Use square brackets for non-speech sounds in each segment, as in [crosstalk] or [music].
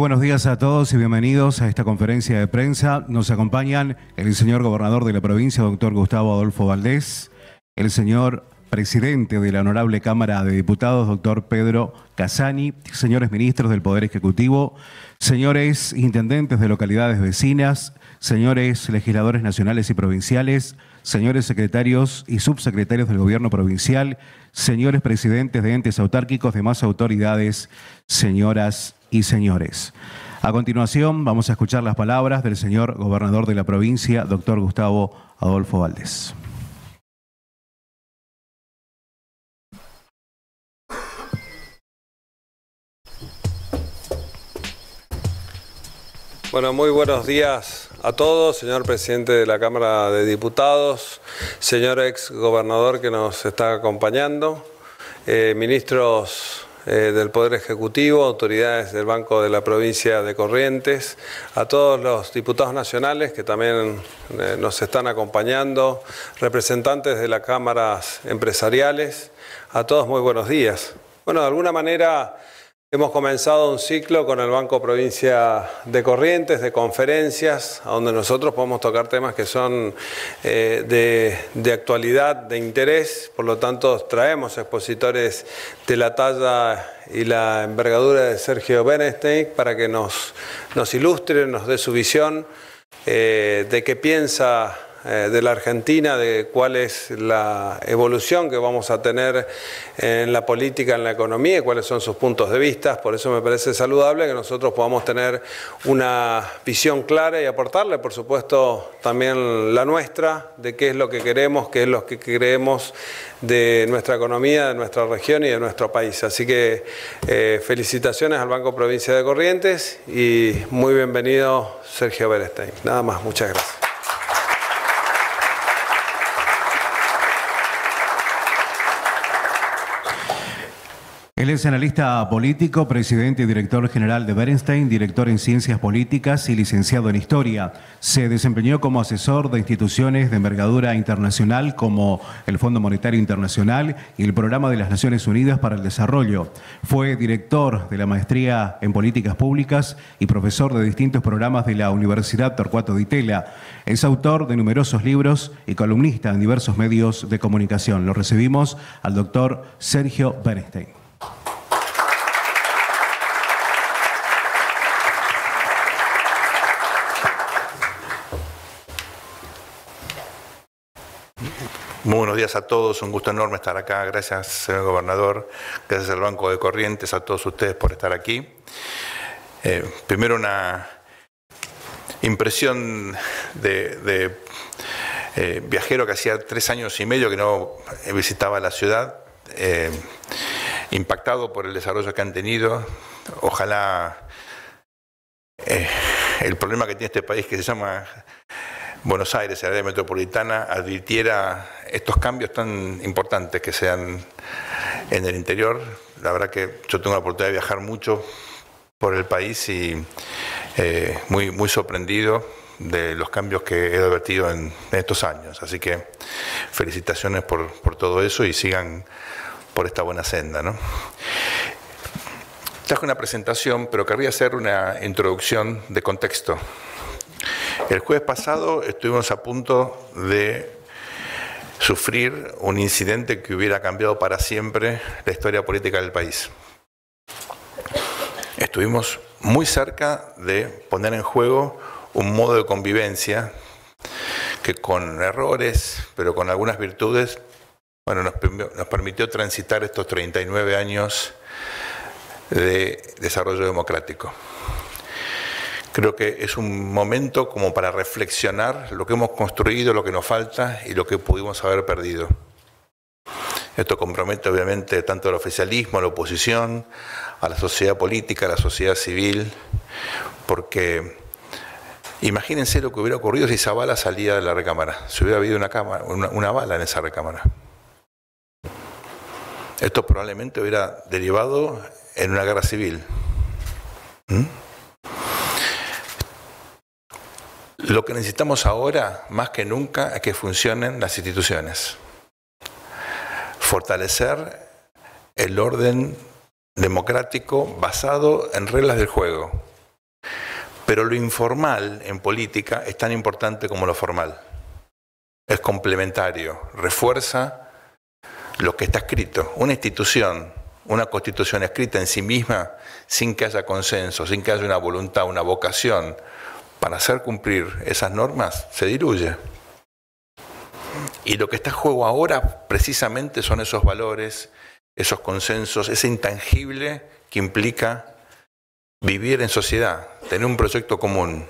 buenos días a todos y bienvenidos a esta conferencia de prensa. Nos acompañan el señor gobernador de la provincia, doctor Gustavo Adolfo Valdés, el señor presidente de la Honorable Cámara de Diputados, doctor Pedro Casani, señores ministros del Poder Ejecutivo, señores intendentes de localidades vecinas, señores legisladores nacionales y provinciales, señores secretarios y subsecretarios del Gobierno provincial, señores presidentes de entes autárquicos, demás autoridades, señoras y señores. A continuación vamos a escuchar las palabras del señor gobernador de la provincia, doctor Gustavo Adolfo Valdés. Bueno, muy buenos días a todos, señor presidente de la Cámara de Diputados, señor ex gobernador que nos está acompañando, eh, ministros eh, del Poder Ejecutivo, autoridades del Banco de la Provincia de Corrientes, a todos los diputados nacionales que también eh, nos están acompañando, representantes de las cámaras empresariales, a todos muy buenos días. Bueno, de alguna manera Hemos comenzado un ciclo con el Banco Provincia de Corrientes, de conferencias, donde nosotros podemos tocar temas que son eh, de, actualidad, de interés, por lo tanto traemos expositores de la talla y la envergadura de Sergio Benestein para que nos, ilustre, nos dé su visión eh, de qué piensa eh, de la Argentina, de cuál es la evolución que vamos a tener en la política, en la economía y cuáles son sus puntos de vista. Por eso me parece saludable que nosotros podamos tener una visión clara y aportarle, por supuesto, también la nuestra, de qué es lo que queremos, qué es lo que creemos de nuestra economía, de nuestra región y de nuestro país. Así que eh, felicitaciones al Banco Provincia de Corrientes y muy bienvenido Sergio Berestein. Nada más, muchas gracias. Él es analista político, presidente y director general de Bernstein, director en ciencias políticas y licenciado en historia. Se desempeñó como asesor de instituciones de envergadura internacional como el Fondo Monetario Internacional y el Programa de las Naciones Unidas para el Desarrollo. Fue director de la maestría en políticas públicas y profesor de distintos programas de la Universidad Torcuato de Itela. Es autor de numerosos libros y columnista en diversos medios de comunicación. Lo recibimos al doctor Sergio Bernstein. Muy buenos días a todos, un gusto enorme estar acá. Gracias, señor gobernador, gracias al Banco de Corrientes, a todos ustedes por estar aquí. Eh, primero una impresión de, eh, viajero que hacía tres años y medio que no visitaba la ciudad, eh, impactado por el desarrollo que han tenido. Ojalá el problema que tiene este país que se llama Buenos Aires, área metropolitana, advirtiera estos cambios tan importantes que sean en el interior. La verdad que yo tengo la oportunidad de viajar mucho por el país y eh, muy, muy sorprendido de los cambios que he advertido en, estos años. Así que felicitaciones por, todo eso y sigan por esta buena senda. ¿no? Traje una presentación, pero querría hacer una introducción de contexto. El jueves pasado estuvimos a punto de sufrir un incidente que hubiera cambiado para siempre la historia política del país. Estuvimos muy cerca de poner en juego un modo de convivencia que con errores, pero con algunas virtudes, bueno, nos, nos permitió transitar estos 39 años de desarrollo democrático. Creo que es un momento como para reflexionar lo que hemos construido, lo que nos falta y lo que pudimos haber perdido. Esto compromete obviamente tanto al oficialismo, a la oposición, a la sociedad política, a la sociedad civil, porque imagínense lo que hubiera ocurrido si esa bala salía de la recámara, si hubiera habido una, cámara, una, bala en esa recámara. Esto probablemente hubiera derivado en una guerra civil. ¿Mm? Lo que necesitamos ahora, más que nunca, es que funcionen las instituciones. Fortalecer el orden democrático basado en reglas del juego. Pero lo informal en política es tan importante como lo formal. Es complementario, refuerza lo que está escrito. Una institución, una constitución escrita en sí misma, sin que haya consenso, sin que haya una voluntad, una vocación, para hacer cumplir esas normas se diluye. Y lo que está en juego ahora precisamente son esos valores, esos consensos, ese intangible que implica vivir en sociedad, tener un proyecto común.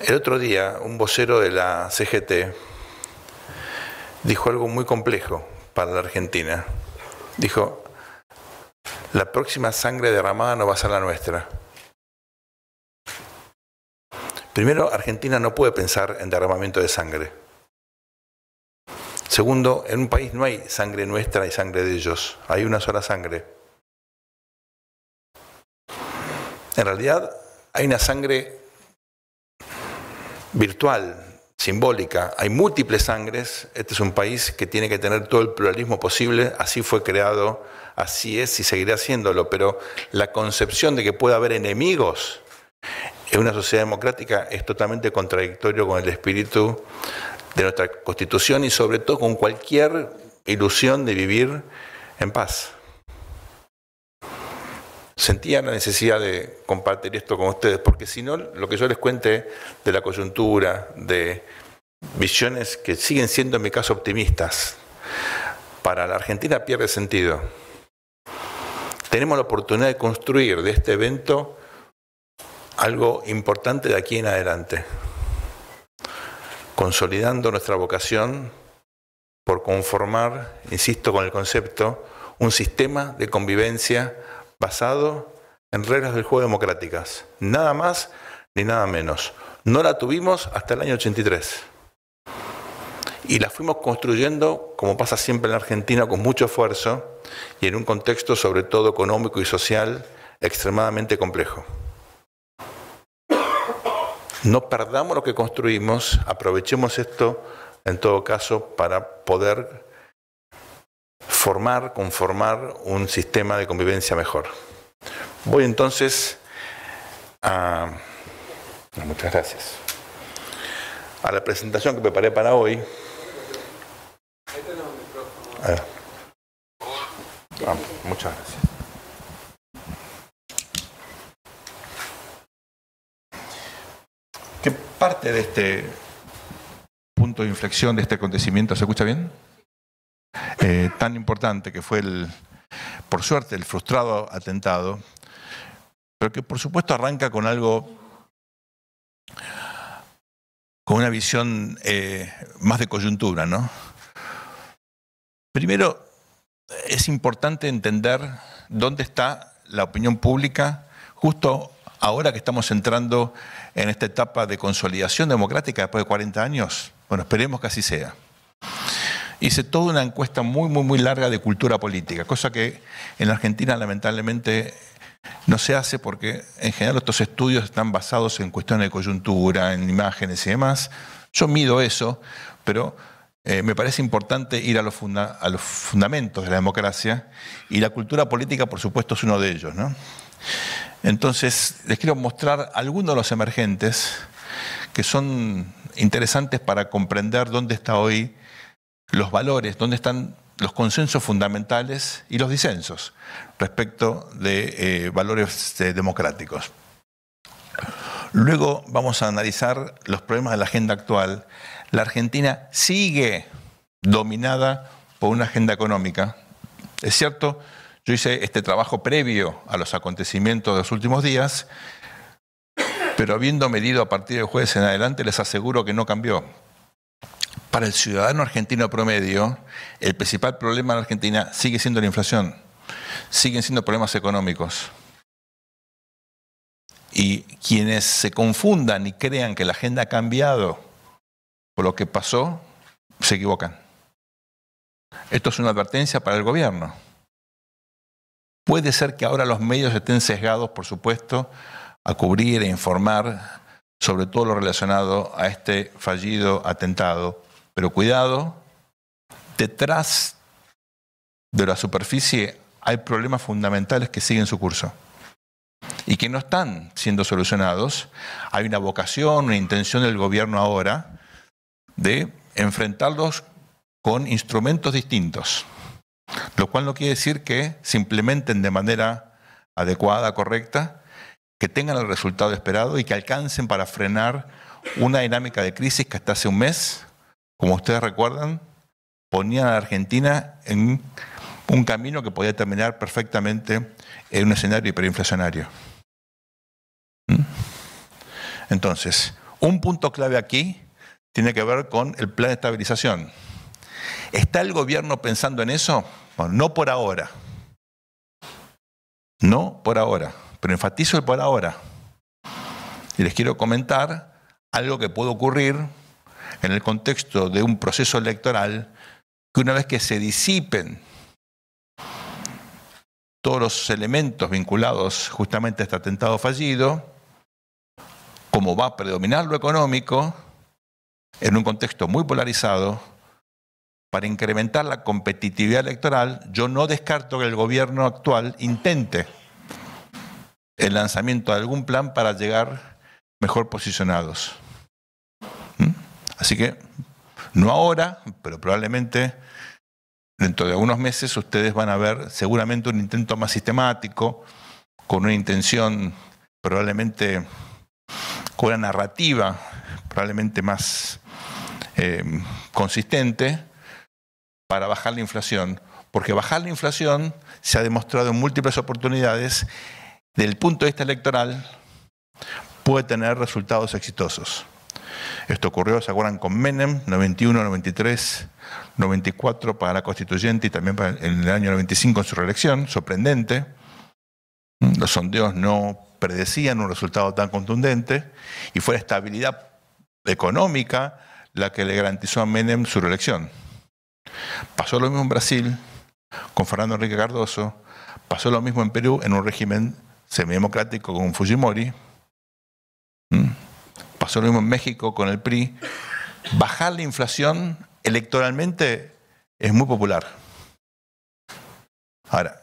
El otro día un vocero de la CGT dijo algo muy complejo para la Argentina. Dijo, la próxima sangre derramada no va a ser la nuestra. Primero, Argentina no puede pensar en derramamiento de sangre. Segundo, en un país no hay sangre nuestra y sangre de ellos, hay una sola sangre. En realidad hay una sangre virtual, simbólica, hay múltiples sangres, este es un país que tiene que tener todo el pluralismo posible, así fue creado, así es y seguirá haciéndolo, pero la concepción de que pueda haber enemigos en una sociedad democrática es totalmente contradictorio con el espíritu de nuestra constitución y sobre todo con cualquier ilusión de vivir en paz. Sentía la necesidad de compartir esto con ustedes, porque si no, lo que yo les cuente de la coyuntura, de visiones que siguen siendo en mi caso optimistas, para la Argentina pierde sentido. Tenemos la oportunidad de construir de este evento algo importante de aquí en adelante, consolidando nuestra vocación por conformar, insisto con el concepto, un sistema de convivencia basado en reglas del juego democráticas, nada más ni nada menos. No la tuvimos hasta el año 83 y la fuimos construyendo, como pasa siempre en la Argentina, con mucho esfuerzo y en un contexto sobre todo económico y social extremadamente complejo. No perdamos lo que construimos, aprovechemos esto en todo caso para poder formar, conformar un sistema de convivencia mejor. Voy entonces a... Muchas gracias. A la presentación que preparé para hoy. Ah, muchas gracias. parte de este punto de inflexión, de este acontecimiento, ¿se escucha bien? Eh, tan importante que fue el, por suerte, el frustrado atentado, pero que por supuesto arranca con algo, con una visión eh, más de coyuntura, ¿no? Primero, es importante entender dónde está la opinión pública justo ahora que estamos entrando en esta etapa de consolidación democrática después de 40 años? Bueno, esperemos que así sea. Hice toda una encuesta muy, muy, muy larga de cultura política, cosa que en Argentina lamentablemente no se hace porque en general estos estudios están basados en cuestiones de coyuntura, en imágenes y demás. Yo mido eso, pero eh, me parece importante ir a los, a los, fundamentos de la democracia y la cultura política, por supuesto, es uno de ellos. ¿no? Entonces, les quiero mostrar algunos de los emergentes que son interesantes para comprender dónde están hoy los valores, dónde están los consensos fundamentales y los disensos respecto de eh, valores eh, democráticos. Luego vamos a analizar los problemas de la agenda actual. La Argentina sigue dominada por una agenda económica. Es cierto, yo hice este trabajo previo a los acontecimientos de los últimos días, pero habiendo medido a partir del jueves en adelante, les aseguro que no cambió. Para el ciudadano argentino promedio, el principal problema en Argentina sigue siendo la inflación, siguen siendo problemas económicos. Y quienes se confundan y crean que la agenda ha cambiado por lo que pasó, se equivocan. Esto es una advertencia para el gobierno. Puede ser que ahora los medios estén sesgados, por supuesto, a cubrir e informar sobre todo lo relacionado a este fallido atentado. Pero cuidado, detrás de la superficie hay problemas fundamentales que siguen su curso y que no están siendo solucionados. Hay una vocación, una intención del gobierno ahora de enfrentarlos con instrumentos distintos. Lo cual no quiere decir que se implementen de manera adecuada, correcta, que tengan el resultado esperado y que alcancen para frenar una dinámica de crisis que hasta hace un mes, como ustedes recuerdan, ponía a la Argentina en un camino que podía terminar perfectamente en un escenario hiperinflacionario. ¿Mm? Entonces, un punto clave aquí tiene que ver con el plan de estabilización. ¿Está el gobierno pensando en eso? Bueno, no por ahora. No por ahora. Pero enfatizo el por ahora. Y les quiero comentar algo que puede ocurrir en el contexto de un proceso electoral que una vez que se disipen todos los elementos vinculados justamente a este atentado fallido, como va a predominar lo económico, en un contexto muy polarizado, para incrementar la competitividad electoral, yo no descarto que el gobierno actual intente el lanzamiento de algún plan para llegar mejor posicionados. ¿Mm? Así que, no ahora, pero probablemente dentro de algunos meses ustedes van a ver seguramente un intento más sistemático, con una intención probablemente, con una narrativa probablemente más eh, consistente para bajar la inflación, porque bajar la inflación se ha demostrado en múltiples oportunidades, desde el punto de vista electoral, puede tener resultados exitosos. Esto ocurrió, se acuerdan, con Menem, 91, 93, 94 para la constituyente y también en el año 95 en su reelección, sorprendente. Los sondeos no predecían un resultado tan contundente y fue la estabilidad económica la que le garantizó a Menem su reelección. Pasó lo mismo en Brasil con Fernando Enrique Cardoso, pasó lo mismo en Perú en un régimen semidemocrático con Fujimori, pasó lo mismo en México con el PRI. Bajar la inflación electoralmente es muy popular. Ahora,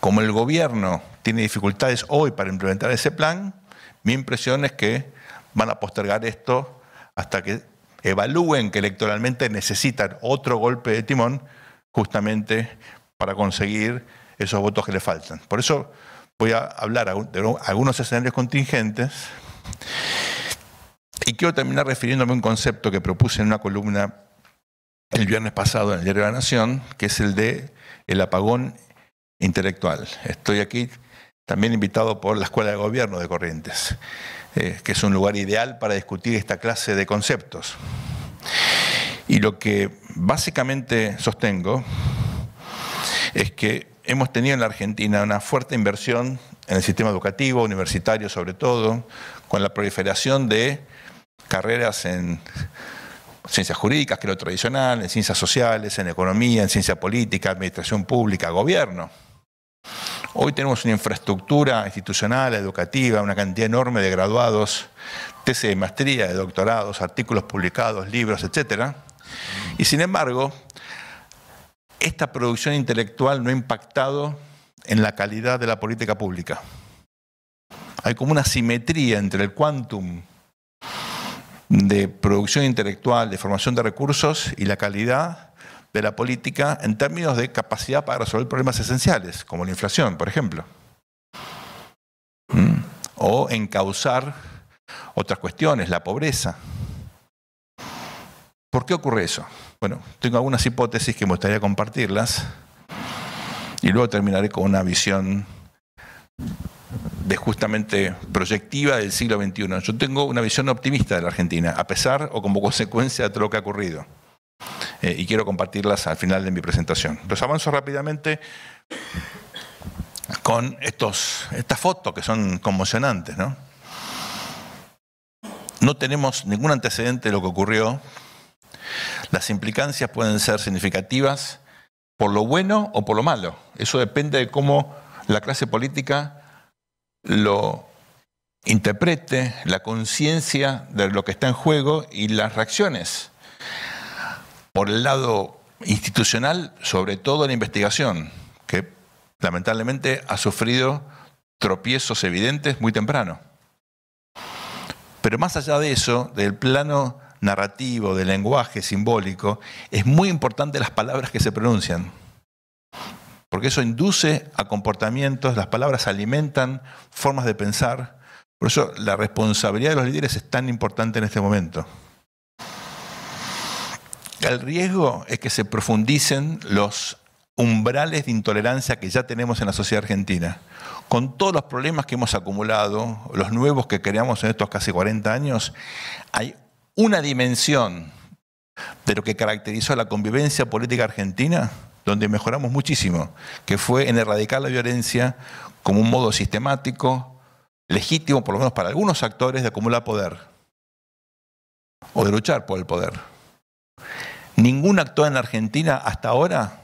como el gobierno tiene dificultades hoy para implementar ese plan, mi impresión es que van a postergar esto hasta que evalúen que electoralmente necesitan otro golpe de timón justamente para conseguir esos votos que le faltan. Por eso voy a hablar de algunos escenarios contingentes y quiero terminar refiriéndome a un concepto que propuse en una columna el viernes pasado en el Diario de la Nación, que es el de el apagón intelectual. Estoy aquí también invitado por la Escuela de Gobierno de Corrientes. Eh, que es un lugar ideal para discutir esta clase de conceptos. Y lo que básicamente sostengo es que hemos tenido en la Argentina una fuerte inversión en el sistema educativo, universitario sobre todo, con la proliferación de carreras en ciencias jurídicas, que lo tradicional, en ciencias sociales, en economía, en ciencia política, administración pública, gobierno. Hoy tenemos una infraestructura institucional, educativa, una cantidad enorme de graduados, tesis de maestría, de doctorados, artículos publicados, libros, etc. Y sin embargo, esta producción intelectual no ha impactado en la calidad de la política pública. Hay como una simetría entre el quantum de producción intelectual, de formación de recursos y la calidad de la política en términos de capacidad para resolver problemas esenciales, como la inflación, por ejemplo. o mm. O encauzar otras cuestiones, la pobreza. ¿Por qué ocurre eso? Bueno, tengo algunas hipótesis que me gustaría compartirlas y luego terminaré con una visión de justamente proyectiva del siglo XXI. Yo tengo una visión optimista de la Argentina, a pesar o como consecuencia de todo lo que ha ocurrido. Eh, y quiero compartirlas al final de mi presentación. Los avanzo rápidamente con estas fotos que son conmocionantes. ¿no? no tenemos ningún antecedente de lo que ocurrió. Las implicancias pueden ser significativas por lo bueno o por lo malo. Eso depende de cómo la clase política lo interprete, la conciencia de lo que está en juego y las reacciones por el lado institucional, sobre todo la investigación, que lamentablemente ha sufrido tropiezos evidentes muy temprano. Pero más allá de eso, del plano narrativo, del lenguaje simbólico, es muy importante las palabras que se pronuncian. Porque eso induce a comportamientos, las palabras alimentan formas de pensar. Por eso la responsabilidad de los líderes es tan importante en este momento. El riesgo es que se profundicen los umbrales de intolerancia que ya tenemos en la sociedad argentina. Con todos los problemas que hemos acumulado, los nuevos que creamos en estos casi 40 años, hay una dimensión de lo que caracterizó la convivencia política argentina, donde mejoramos muchísimo, que fue en erradicar la violencia como un modo sistemático, legítimo, por lo menos para algunos actores, de acumular poder o de luchar por el poder. Ningún actor en Argentina hasta ahora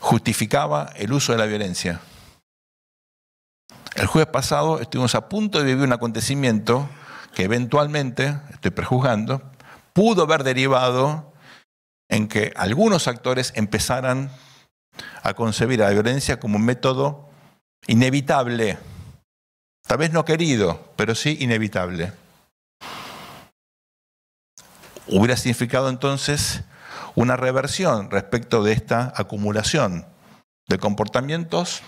justificaba el uso de la violencia. El jueves pasado estuvimos a punto de vivir un acontecimiento que eventualmente, estoy prejuzgando, pudo haber derivado en que algunos actores empezaran a concebir a la violencia como un método inevitable, tal vez no querido, pero sí inevitable hubiera significado entonces una reversión respecto de esta acumulación de comportamientos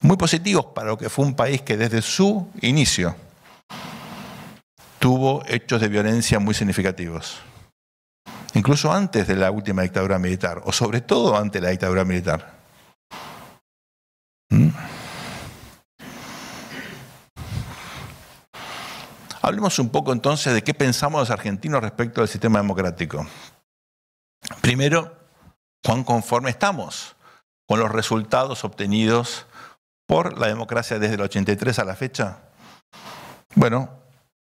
muy positivos para lo que fue un país que desde su inicio tuvo hechos de violencia muy significativos, incluso antes de la última dictadura militar, o sobre todo antes de la dictadura militar. ¿Mm? Hablemos un poco entonces de qué pensamos los argentinos respecto al sistema democrático. Primero, cuán conforme estamos con los resultados obtenidos por la democracia desde el 83 a la fecha. Bueno,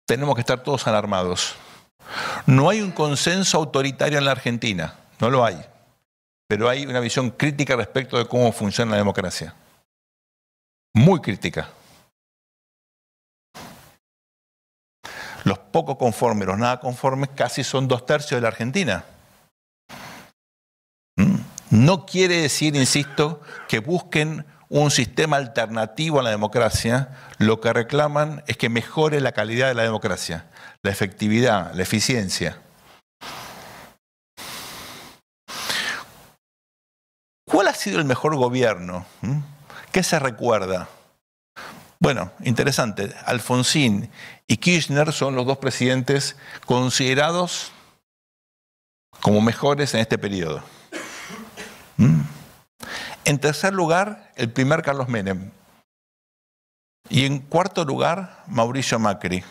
tenemos que estar todos alarmados. No hay un consenso autoritario en la Argentina, no lo hay, pero hay una visión crítica respecto de cómo funciona la democracia. Muy crítica. Los poco conformes, los nada conformes, casi son dos tercios de la Argentina. ¿Mm? No quiere decir, insisto, que busquen un sistema alternativo a la democracia. Lo que reclaman es que mejore la calidad de la democracia, la efectividad, la eficiencia. ¿Cuál ha sido el mejor gobierno? ¿Mm? ¿Qué se recuerda? Bueno, interesante. Alfonsín y Kirchner son los dos presidentes considerados como mejores en este periodo. ¿Mm? En tercer lugar, el primer Carlos Menem. Y en cuarto lugar, Mauricio Macri.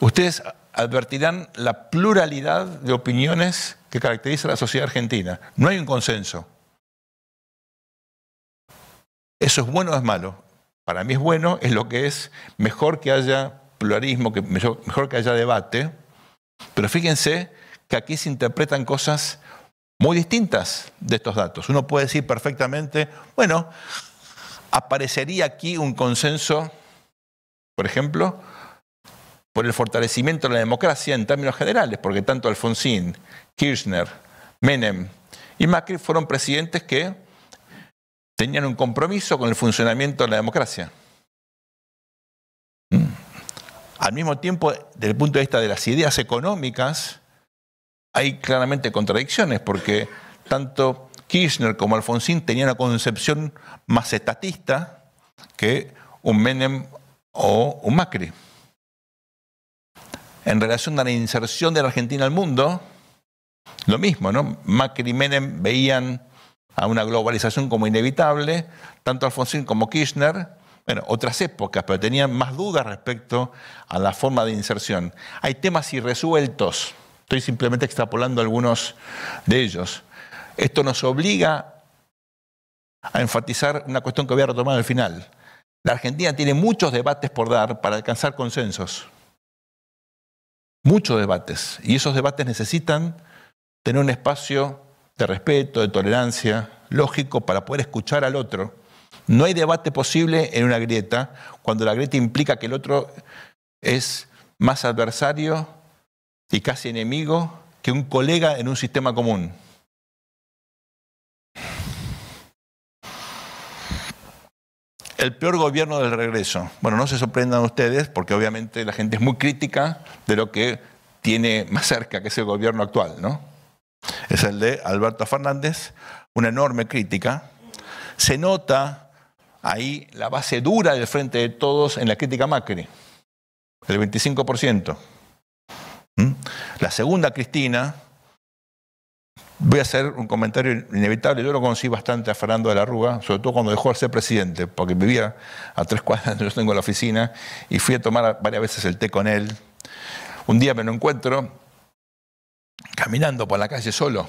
Ustedes advertirán la pluralidad de opiniones que caracteriza a la sociedad argentina. No hay un consenso. ¿Eso es bueno o es malo? para mí es bueno, es lo que es, mejor que haya pluralismo, que mejor, mejor que haya debate, pero fíjense que aquí se interpretan cosas muy distintas de estos datos. Uno puede decir perfectamente, bueno, aparecería aquí un consenso, por ejemplo, por el fortalecimiento de la democracia en términos generales, porque tanto Alfonsín, Kirchner, Menem y Macri fueron presidentes que tenían un compromiso con el funcionamiento de la democracia. Mm. Al mismo tiempo, desde el punto de vista de las ideas económicas, hay claramente contradicciones, porque tanto Kirchner como Alfonsín tenían una concepción más estatista que un Menem o un Macri. En relación a la inserción de la Argentina al mundo, lo mismo, ¿no? Macri y Menem veían a una globalización como inevitable, tanto Alfonsín como Kirchner, bueno, otras épocas, pero tenían más dudas respecto a la forma de inserción. Hay temas irresueltos, estoy simplemente extrapolando algunos de ellos. Esto nos obliga a enfatizar una cuestión que voy a retomar al final. La Argentina tiene muchos debates por dar para alcanzar consensos. Muchos debates. Y esos debates necesitan tener un espacio de respeto, de tolerancia, lógico para poder escuchar al otro. No hay debate posible en una grieta cuando la grieta implica que el otro es más adversario y casi enemigo que un colega en un sistema común. El peor gobierno del regreso. Bueno, no se sorprendan ustedes porque obviamente la gente es muy crítica de lo que tiene más cerca, que es el gobierno actual, ¿no? es el de Alberto Fernández, una enorme crítica. Se nota ahí la base dura del frente de todos en la crítica Macri, el 25%. ¿Mm? La segunda, Cristina, voy a hacer un comentario inevitable, yo lo conocí bastante a Fernando de la Rúa, sobre todo cuando dejó de ser presidente, porque vivía a tres cuadras donde [laughs] yo tengo la oficina, y fui a tomar varias veces el té con él. Un día me lo encuentro caminando por la calle solo.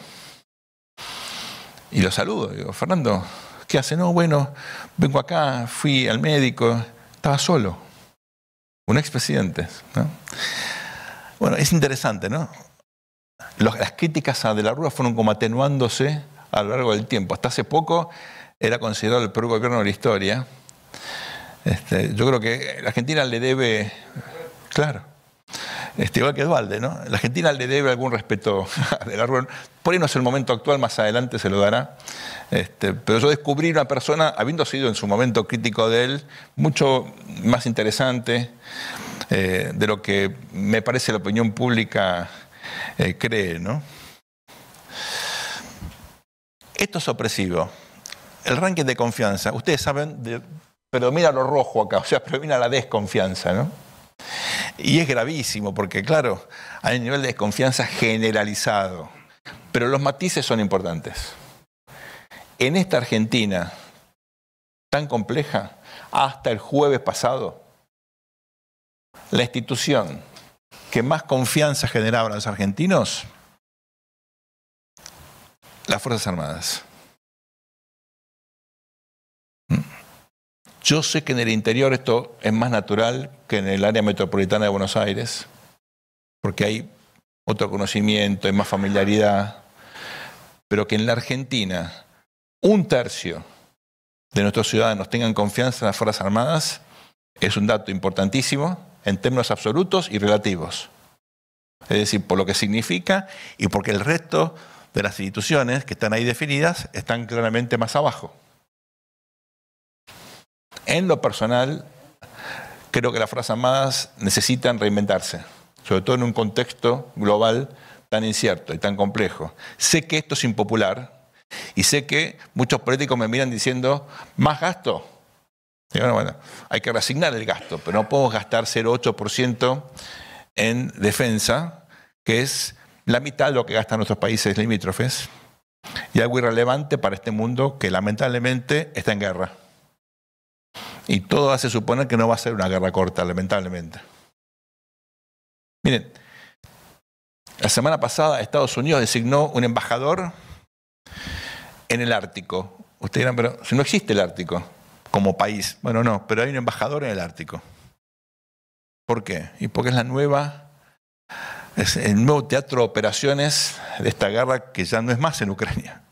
Y lo saludo, digo, Fernando, ¿qué hace? No, bueno, vengo acá, fui al médico, estaba solo. Un expresidente. ¿no? Bueno, es interesante, ¿no? las críticas a De la Rúa fueron como atenuándose a lo largo del tiempo. Hasta hace poco era considerado el peor gobierno de la historia. Este, yo creo que la Argentina le debe, claro, este, igual que Dualde, ¿no? La Argentina le debe algún respeto a [laughs] De Por ahí no es el momento actual, más adelante se lo dará. Este, pero yo descubrí una persona, habiendo sido en su momento crítico de él, mucho más interesante eh, de lo que me parece la opinión pública eh, cree, ¿no? Esto es opresivo. El ranking de confianza, ustedes saben, predomina lo rojo acá, o sea, predomina la desconfianza, ¿no? Y es gravísimo porque, claro, hay un nivel de desconfianza generalizado. Pero los matices son importantes. En esta Argentina tan compleja, hasta el jueves pasado, la institución que más confianza generaba a los argentinos, las Fuerzas Armadas. Yo sé que en el interior esto es más natural que en el área metropolitana de Buenos Aires, porque hay otro conocimiento, hay más familiaridad, pero que en la Argentina un tercio de nuestros ciudadanos tengan confianza en las Fuerzas Armadas es un dato importantísimo en términos absolutos y relativos. Es decir, por lo que significa y porque el resto de las instituciones que están ahí definidas están claramente más abajo en lo personal, creo que las frases más necesitan reinventarse, sobre todo en un contexto global tan incierto y tan complejo. Sé que esto es impopular y sé que muchos políticos me miran diciendo, más gasto. bueno, bueno, hay que reasignar el gasto, pero no podemos gastar 0,8% en defensa, que es la mitad de lo que gastan nuestros países limítrofes, y algo irrelevante para este mundo que lamentablemente está en guerra. Y todo hace suponer que no va a ser una guerra corta, lamentablemente. Miren, la semana pasada Estados Unidos designó un embajador en el Ártico. Ustedes dirán, pero si no existe el Ártico como país, bueno, no, pero hay un embajador en el Ártico. ¿Por qué? Y porque es la nueva, es el nuevo teatro de operaciones de esta guerra que ya no es más en Ucrania.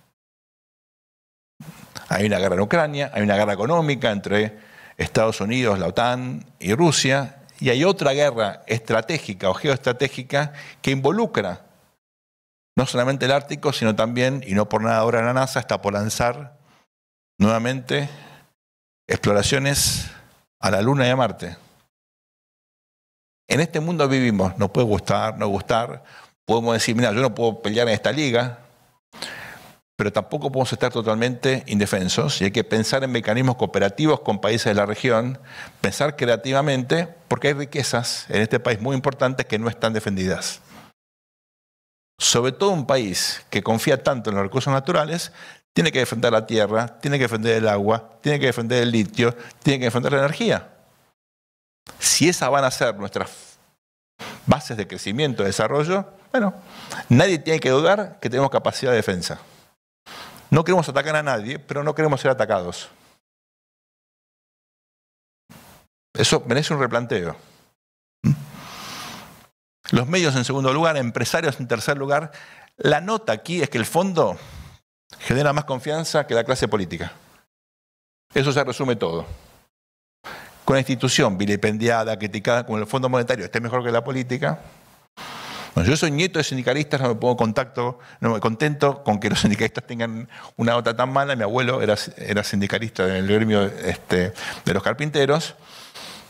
Hay una guerra en Ucrania, hay una guerra económica entre Estados Unidos, la OTAN y Rusia, y hay otra guerra estratégica o geoestratégica que involucra no solamente el Ártico, sino también, y no por nada ahora la NASA está por lanzar nuevamente exploraciones a la Luna y a Marte. En este mundo vivimos, nos puede gustar, no gustar, podemos decir, mira, yo no puedo pelear en esta liga, pero tampoco podemos estar totalmente indefensos y hay que pensar en mecanismos cooperativos con países de la región, pensar creativamente, porque hay riquezas en este país muy importantes que no están defendidas. Sobre todo un país que confía tanto en los recursos naturales, tiene que defender la tierra, tiene que defender el agua, tiene que defender el litio, tiene que defender la energía. Si esas van a ser nuestras bases de crecimiento, y desarrollo, bueno, nadie tiene que dudar que tenemos capacidad de defensa. No queremos atacar a nadie, pero no queremos ser atacados. Eso merece un replanteo. Los medios en segundo lugar, empresarios en tercer lugar. La nota aquí es que el fondo genera más confianza que la clase política. Eso se resume todo. Con la institución vilipendiada, criticada con el Fondo Monetario, esté mejor que la política, yo soy nieto de sindicalistas, no me pongo contacto, no me contento con que los sindicalistas tengan una nota tan mala. Mi abuelo era, sindicalista en el gremio este, de los carpinteros,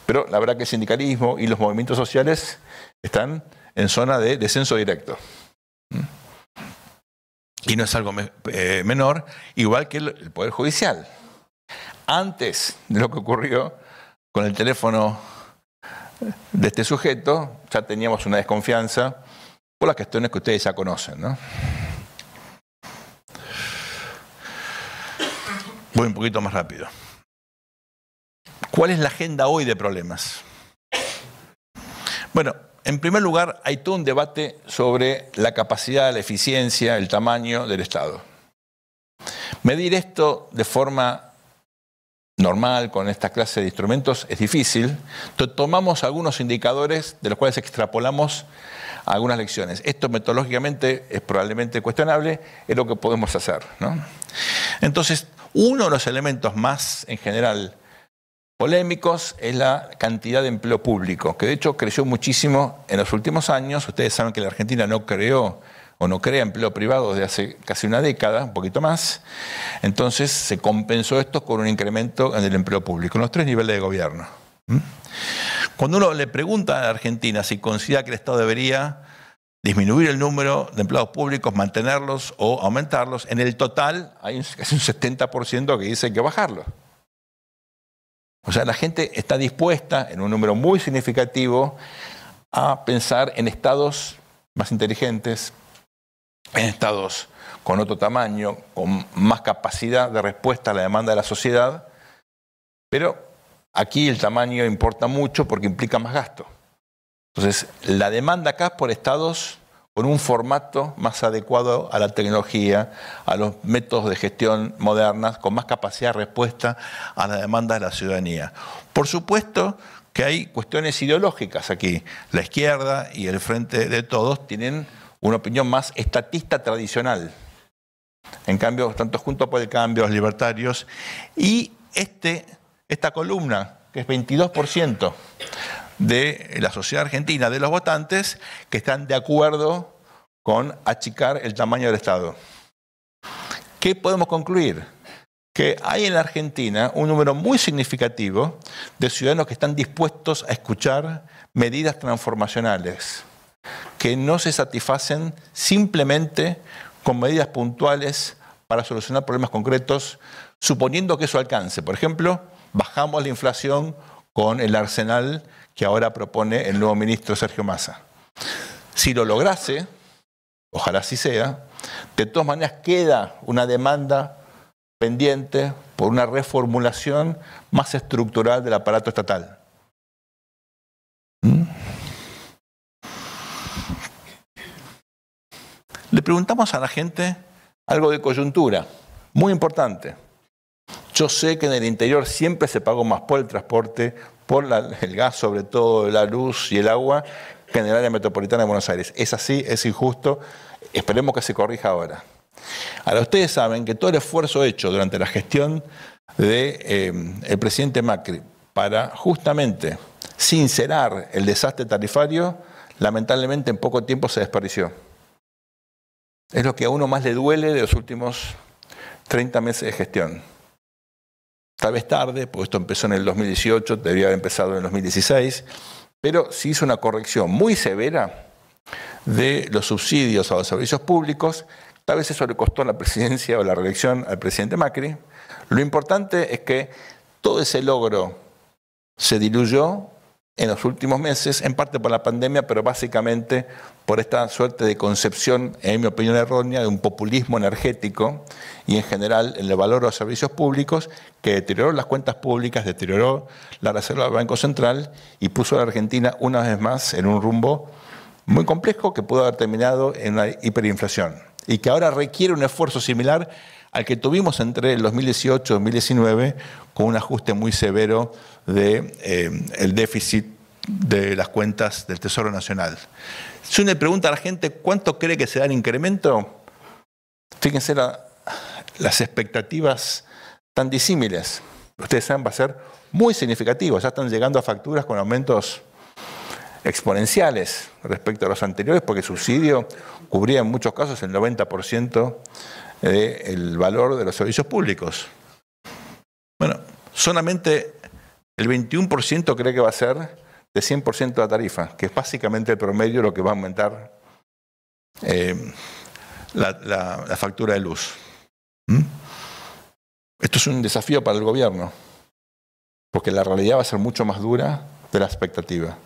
pero la verdad que el sindicalismo y los movimientos sociales están en zona de descenso directo. Y no es algo eh, menor, igual que el Poder Judicial. Antes de lo que ocurrió con el teléfono de este sujeto, ya teníamos una desconfianza por las cuestiones que ustedes ya conocen, ¿no? Voy un poquito más rápido. ¿Cuál es la agenda hoy de problemas? Bueno, en primer lugar, hay todo un debate sobre la capacidad, la eficiencia, el tamaño del Estado. Medir esto de forma normal con esta clase de instrumentos es difícil. tomamos algunos indicadores de los cuales extrapolamos algunas lecciones. Esto metodológicamente es probablemente cuestionable, es lo que podemos hacer. Entonces, uno de los elementos más en general polémicos es la cantidad de empleo público, que de hecho creció muchísimo en los últimos años. Ustedes saben que la Argentina no creó o no crea empleo privado desde hace casi una década, un poquito más. Entonces se compensó esto con un incremento en el empleo público, en los tres niveles de gobierno. Cuando uno le pregunta a Argentina si considera que el Estado debería disminuir el número de empleados públicos, mantenerlos o aumentarlos, en el total hay casi un 70% que dice que bajarlos. O sea, la gente está dispuesta, en un número muy significativo, a pensar en estados más inteligentes, en estados con otro tamaño, con más capacidad de respuesta a la demanda de la sociedad, pero Aquí el tamaño importa mucho porque implica más gasto. Entonces, la demanda acá es por estados con un formato más adecuado a la tecnología, a los métodos de gestión modernas, con más capacidad de respuesta a la demanda de la ciudadanía. Por supuesto que hay cuestiones ideológicas aquí. La izquierda y el Frente de Todos tienen una opinión más estatista tradicional. En cambio, tanto junto por el Cambio, los libertarios, y este esta columna, que es 22% de la sociedad argentina, de los votantes, que están de acuerdo con achicar el tamaño del Estado. ¿Qué podemos concluir? Que hay en la Argentina un número muy significativo de ciudadanos que están dispuestos a escuchar medidas transformacionales, que no se satisfacen simplemente con medidas puntuales para solucionar problemas concretos, suponiendo que eso alcance. Por ejemplo, bajamos la inflación con el arsenal que ahora propone el nuevo ministro Sergio Massa. Si lo lograse, ojalá así sea, de todas maneras queda una demanda pendiente por una reformulación más estructural del aparato estatal. ¿Mm? Le preguntamos a la gente algo de coyuntura, muy importante. Yo sé que en el interior siempre se pagó más por el transporte, por el gas, sobre todo la luz y el agua, que en el área metropolitana de Buenos Aires. Es así, es injusto, esperemos que se corrija ahora. Ahora, ustedes saben que todo el esfuerzo hecho durante la gestión del eh, presidente Macri para justamente sincerar el desastre tarifario, lamentablemente en poco tiempo se desperdició. Es lo que a uno más le duele de los últimos 30 meses de gestión tal vez tarde, porque esto empezó en el 2018, debería haber empezado en el 2016, pero se hizo una corrección muy severa de los subsidios a los servicios públicos. Tal vez eso le costó la presidencia o la reelección al presidente Macri. Lo importante es que todo ese logro se diluyó en los últimos meses, en parte por la pandemia, pero básicamente por esta suerte de concepción, en mi opinión errónea, de un populismo energético y en general en el valor de los servicios públicos que deterioró las cuentas públicas, deterioró la Reserva del Banco Central y puso a la Argentina una vez más en un rumbo muy complejo que pudo haber terminado en la hiperinflación y que ahora requiere un esfuerzo similar al que tuvimos entre el 2018 y 2019 con un ajuste muy severo del de, eh, déficit de las cuentas del Tesoro Nacional. Si uno le pregunta a la gente cuánto cree que será el incremento, fíjense las expectativas tan disímiles. Ustedes saben, va a ser muy significativo. Ya están llegando a facturas con aumentos exponenciales respecto a los anteriores, porque el subsidio cubría en muchos casos el 90% del valor de los servicios públicos. Bueno, solamente el 21% cree que va a ser de 100% de la tarifa, que es básicamente el promedio de lo que va a aumentar eh, la, factura de luz. ¿Mm? Esto es un desafío para el gobierno, porque la realidad va a ser mucho más dura de la expectativa.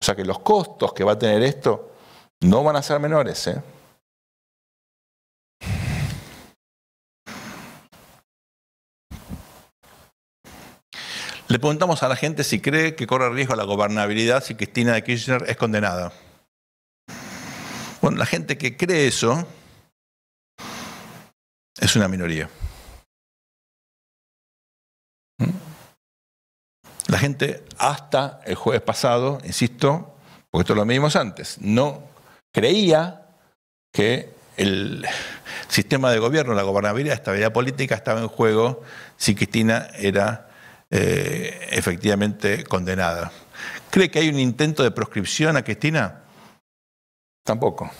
O sea que los costos que va a tener esto no van a ser menores. ¿eh? Le preguntamos a la gente si cree que corre riesgo la gobernabilidad si Cristina de Kirchner es condenada. Bueno, la gente que cree eso es una minoría. ¿Mm? La gente hasta el jueves pasado, insisto, porque esto lo medimos antes, no creía que el sistema de gobierno, la gobernabilidad, la estabilidad política estaba en juego si Cristina era eh, efectivamente condenada. ¿Cree que hay un intento de proscripción a Cristina? Tampoco.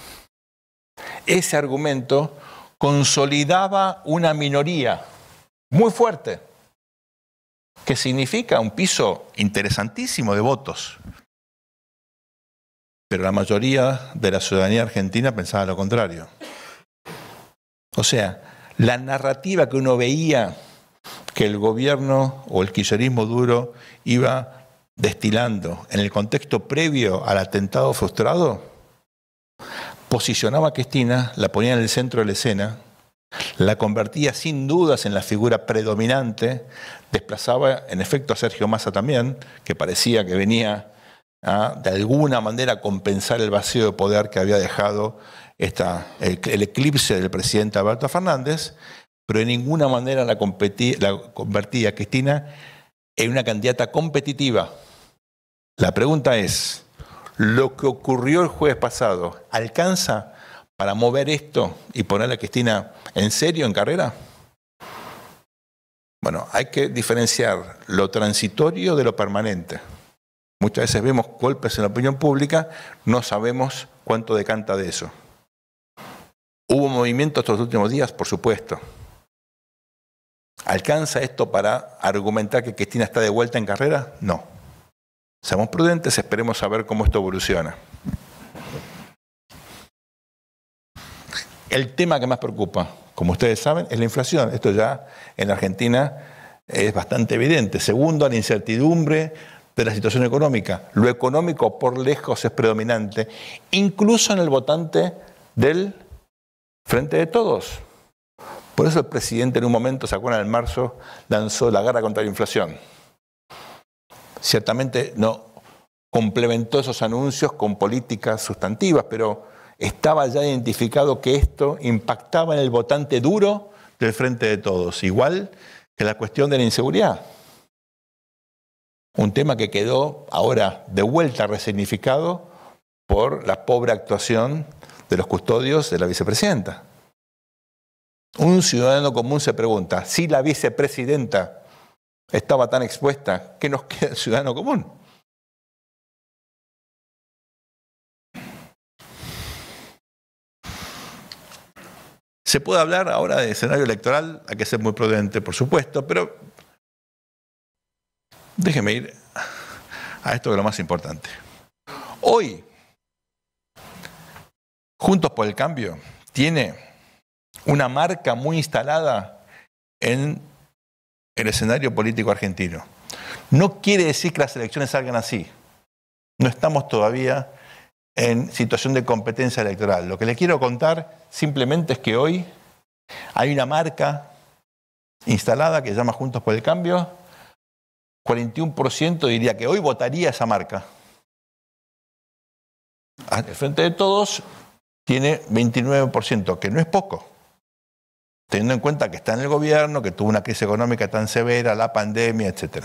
Ese argumento consolidaba una minoría muy fuerte, que significa un piso interesantísimo de votos. Pero la mayoría de la ciudadanía argentina pensaba lo contrario. O sea, la narrativa que uno veía que el gobierno o el kirchnerismo duro iba destilando en el contexto previo al atentado frustrado, posicionaba a Cristina, la ponía en el centro de la escena, la convertía sin dudas en la figura predominante, desplazaba en efecto a Sergio Massa también, que parecía que venía de alguna manera a compensar el vacío de poder que había dejado esta, el eclipse del presidente Alberto Fernández, pero de ninguna manera la, la convertía Cristina en una candidata competitiva. La pregunta es, ¿lo que ocurrió el jueves pasado alcanza para mover esto y poner a Cristina en serio en carrera? Bueno, hay que diferenciar lo transitorio de lo permanente. Muchas veces vemos golpes en la opinión pública, no sabemos cuánto decanta de eso. Hubo movimientos estos últimos días, por supuesto, ¿Alcanza esto para argumentar que Cristina está de vuelta en carrera? No. Seamos prudentes, esperemos a ver cómo esto evoluciona. El tema que más preocupa, como ustedes saben, es la inflación. Esto ya en la Argentina es bastante evidente. Segundo, la incertidumbre de la situación económica. Lo económico por lejos es predominante, incluso en el votante del Frente de Todos. Por eso el presidente en un momento, se acuerdan, en marzo, lanzó la guerra contra la inflación. Ciertamente no complementó esos anuncios con políticas sustantivas, pero estaba ya identificado que esto impactaba en el votante duro del frente de todos, igual que la cuestión de la inseguridad. Un tema que quedó ahora de vuelta resignificado por la pobre actuación de los custodios de la vicepresidenta un ciudadano común se pregunta, si la vicepresidenta estaba tan expuesta, ¿qué nos queda el ciudadano común? Se puede hablar ahora de escenario electoral, hay que ser muy prudente, por supuesto, pero déjeme ir a esto de lo más importante. Hoy, Juntos por el Cambio tiene una marca muy instalada en el escenario político argentino. No quiere decir que las elecciones salgan así. No estamos todavía en situación de competencia electoral. Lo que les quiero contar simplemente es que hoy hay una marca instalada que se llama Juntos por el Cambio. 41% diría que hoy votaría esa marca. Frente de Todos tiene 29%, que no es poco teniendo en cuenta que está en el gobierno, que tuvo una crisis económica tan severa, la pandemia, etc.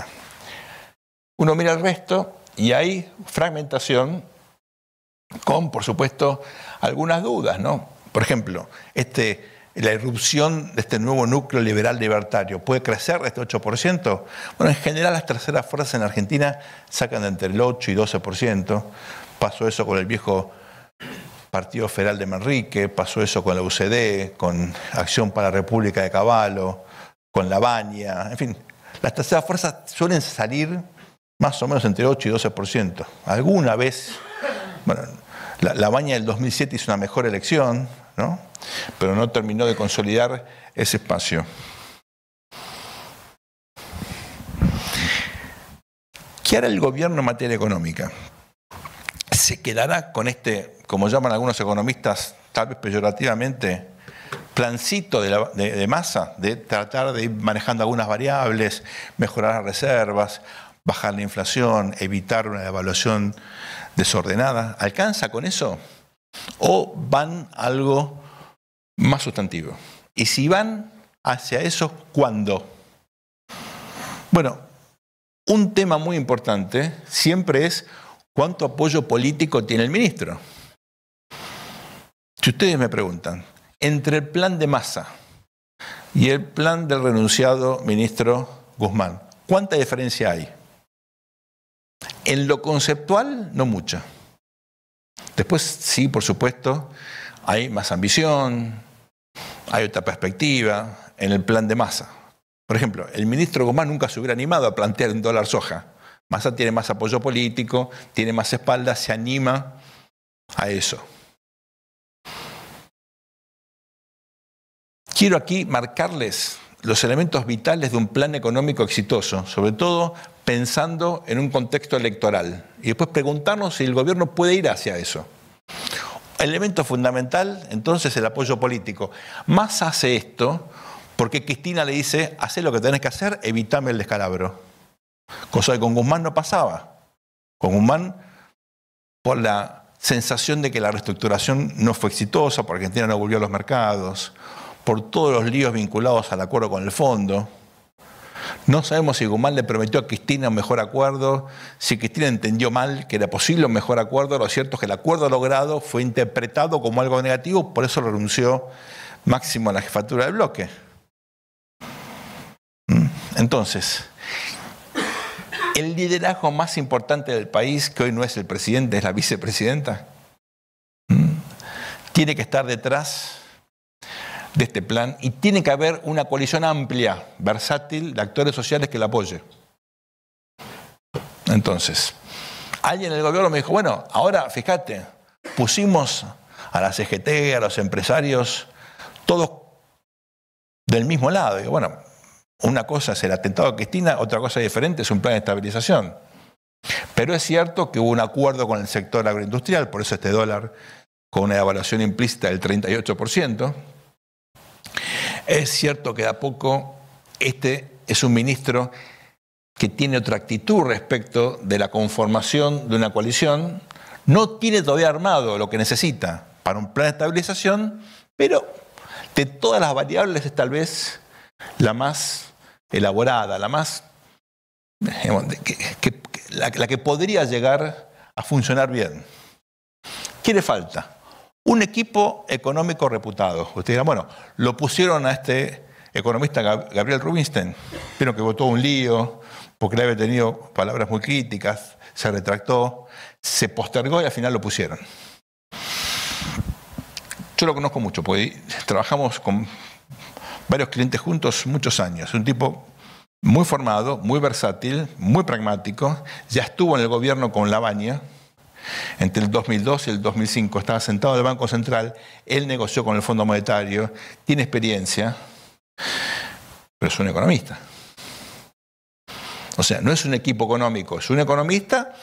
Uno mira el resto y hay fragmentación con, por supuesto, algunas dudas, ¿no? Por ejemplo, este, la irrupción de este nuevo núcleo liberal libertario puede crecer este 8%. Bueno, en general las terceras fuerzas en Argentina sacan de entre el 8 y 12%. Pasó eso con el viejo Partido Federal de Manrique, pasó eso con la UCD, con Acción para la República de Caballo, con La Baña, en fin, las terceras fuerzas suelen salir más o menos entre 8 y 12%. Alguna vez, bueno, la, Baña del 2007 hizo una mejor elección, ¿no? pero no terminó de consolidar ese espacio. ¿Qué hará el gobierno en materia económica? se quedará con este, como llaman algunos economistas, tal vez peyorativamente, plancito de, masa, de tratar de ir manejando algunas variables, mejorar las reservas, bajar la inflación, evitar una devaluación desordenada? ¿Alcanza con eso? ¿O van algo más sustantivo? Y si van hacia eso, ¿cuándo? Bueno, un tema muy importante siempre es ¿Cuánto apoyo político tiene el ministro? Si ustedes me preguntan, entre el plan de masa y el plan del renunciado ministro Guzmán, ¿cuánta diferencia hay? En lo conceptual, no mucha. Después, sí, por supuesto, hay más ambición, hay otra perspectiva en el plan de masa. Por ejemplo, el ministro Guzmán nunca se hubiera animado a plantear un dólar soja. Massa tiene más apoyo político, tiene más espalda, se anima a eso. Quiero aquí marcarles los elementos vitales de un plan económico exitoso, sobre todo pensando en un contexto electoral. Y después preguntarnos si el gobierno puede ir hacia eso. Elemento fundamental, entonces, el apoyo político. Más hace esto porque Cristina le dice, haz lo que tenés que hacer, evitame el descalabro. Cosa que con Guzmán no pasaba. Con Guzmán, por la sensación de que la reestructuración no fue exitosa, porque Argentina no volvió a los mercados, por todos los líos vinculados al acuerdo con el fondo. No sabemos si Guzmán le prometió a Cristina un mejor acuerdo, si Cristina entendió mal que era posible un mejor acuerdo. Lo cierto es que el acuerdo logrado fue interpretado como algo negativo, por eso renunció Máximo a la jefatura del bloque. ¿Mm? Entonces, el liderazgo más importante del país, que hoy no es el presidente, es la vicepresidenta, tiene que estar detrás de este plan y tiene que haber una coalición amplia, versátil, de actores sociales que la apoye. Entonces, alguien en el gobierno me dijo, bueno, ahora fíjate, pusimos a la CGT, e a los empresarios, todos del mismo lado. Y bueno, una cosa es el atentado a Cristina, otra cosa diferente es un plan de estabilización. Pero es cierto que hubo un acuerdo con el sector agroindustrial, por eso este dólar con una evaluación implícita del 38%. Es cierto que de a poco este es un ministro que tiene otra actitud respecto de la conformación de una coalición, no tiene todavía armado lo que necesita para un plan de estabilización, pero de todas las variables es tal vez la más elaborada, la más, la, que podría llegar a funcionar bien. ¿Qué le falta? Un equipo económico reputado. Usted dirá, bueno, lo pusieron a este economista Gabriel Rubinstein, pero que votó un lío, porque le había tenido palabras muy críticas, se retractó, se postergó y al final lo pusieron. Yo lo conozco mucho, porque trabajamos con varios clientes juntos muchos años. Un tipo muy formado, muy versátil, muy pragmático. Ya estuvo en el gobierno con Labaña. Entre el 2002 y el 2005 estaba sentado en el Banco Central, él negoció con el Fondo Monetario, tiene experiencia, pero es un economista. O sea, no es un equipo económico, es un economista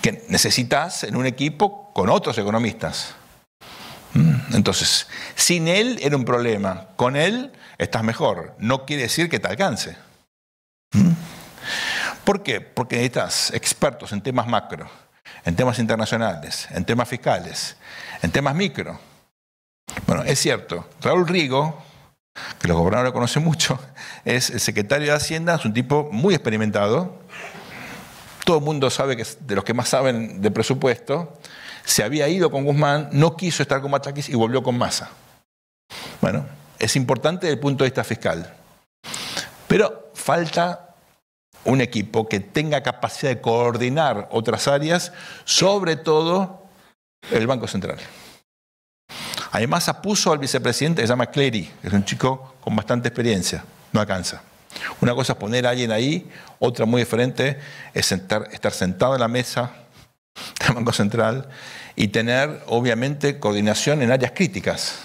que necesitas en un equipo con otros economistas. Mm, entonces, sin él era un problema, con él estás mejor. No quiere decir que te alcance. Mm. ¿Por qué? Porque necesitas expertos en temas macro, en temas internacionales, en temas fiscales, en temas micro. Bueno, es cierto, Raúl Rigo, que los gobernadores conocen mucho, [laughs] es el secretario de Hacienda, es un tipo muy experimentado. Todo el mundo sabe que es de los que más saben de presupuesto, se había ido con Guzmán, no quiso estar con Matakis y volvió con Massa. Bueno, es importante desde el punto de vista fiscal. Pero falta un equipo que tenga capacidad de coordinar otras áreas, sobre todo el Banco Central. Además, apuso al vicepresidente, se llama Clery, es un chico con bastante experiencia, no alcanza. Una cosa es poner a alguien ahí, otra muy diferente es estar sentado en la mesa del Banco Central y tener, obviamente, coordinación en áreas críticas.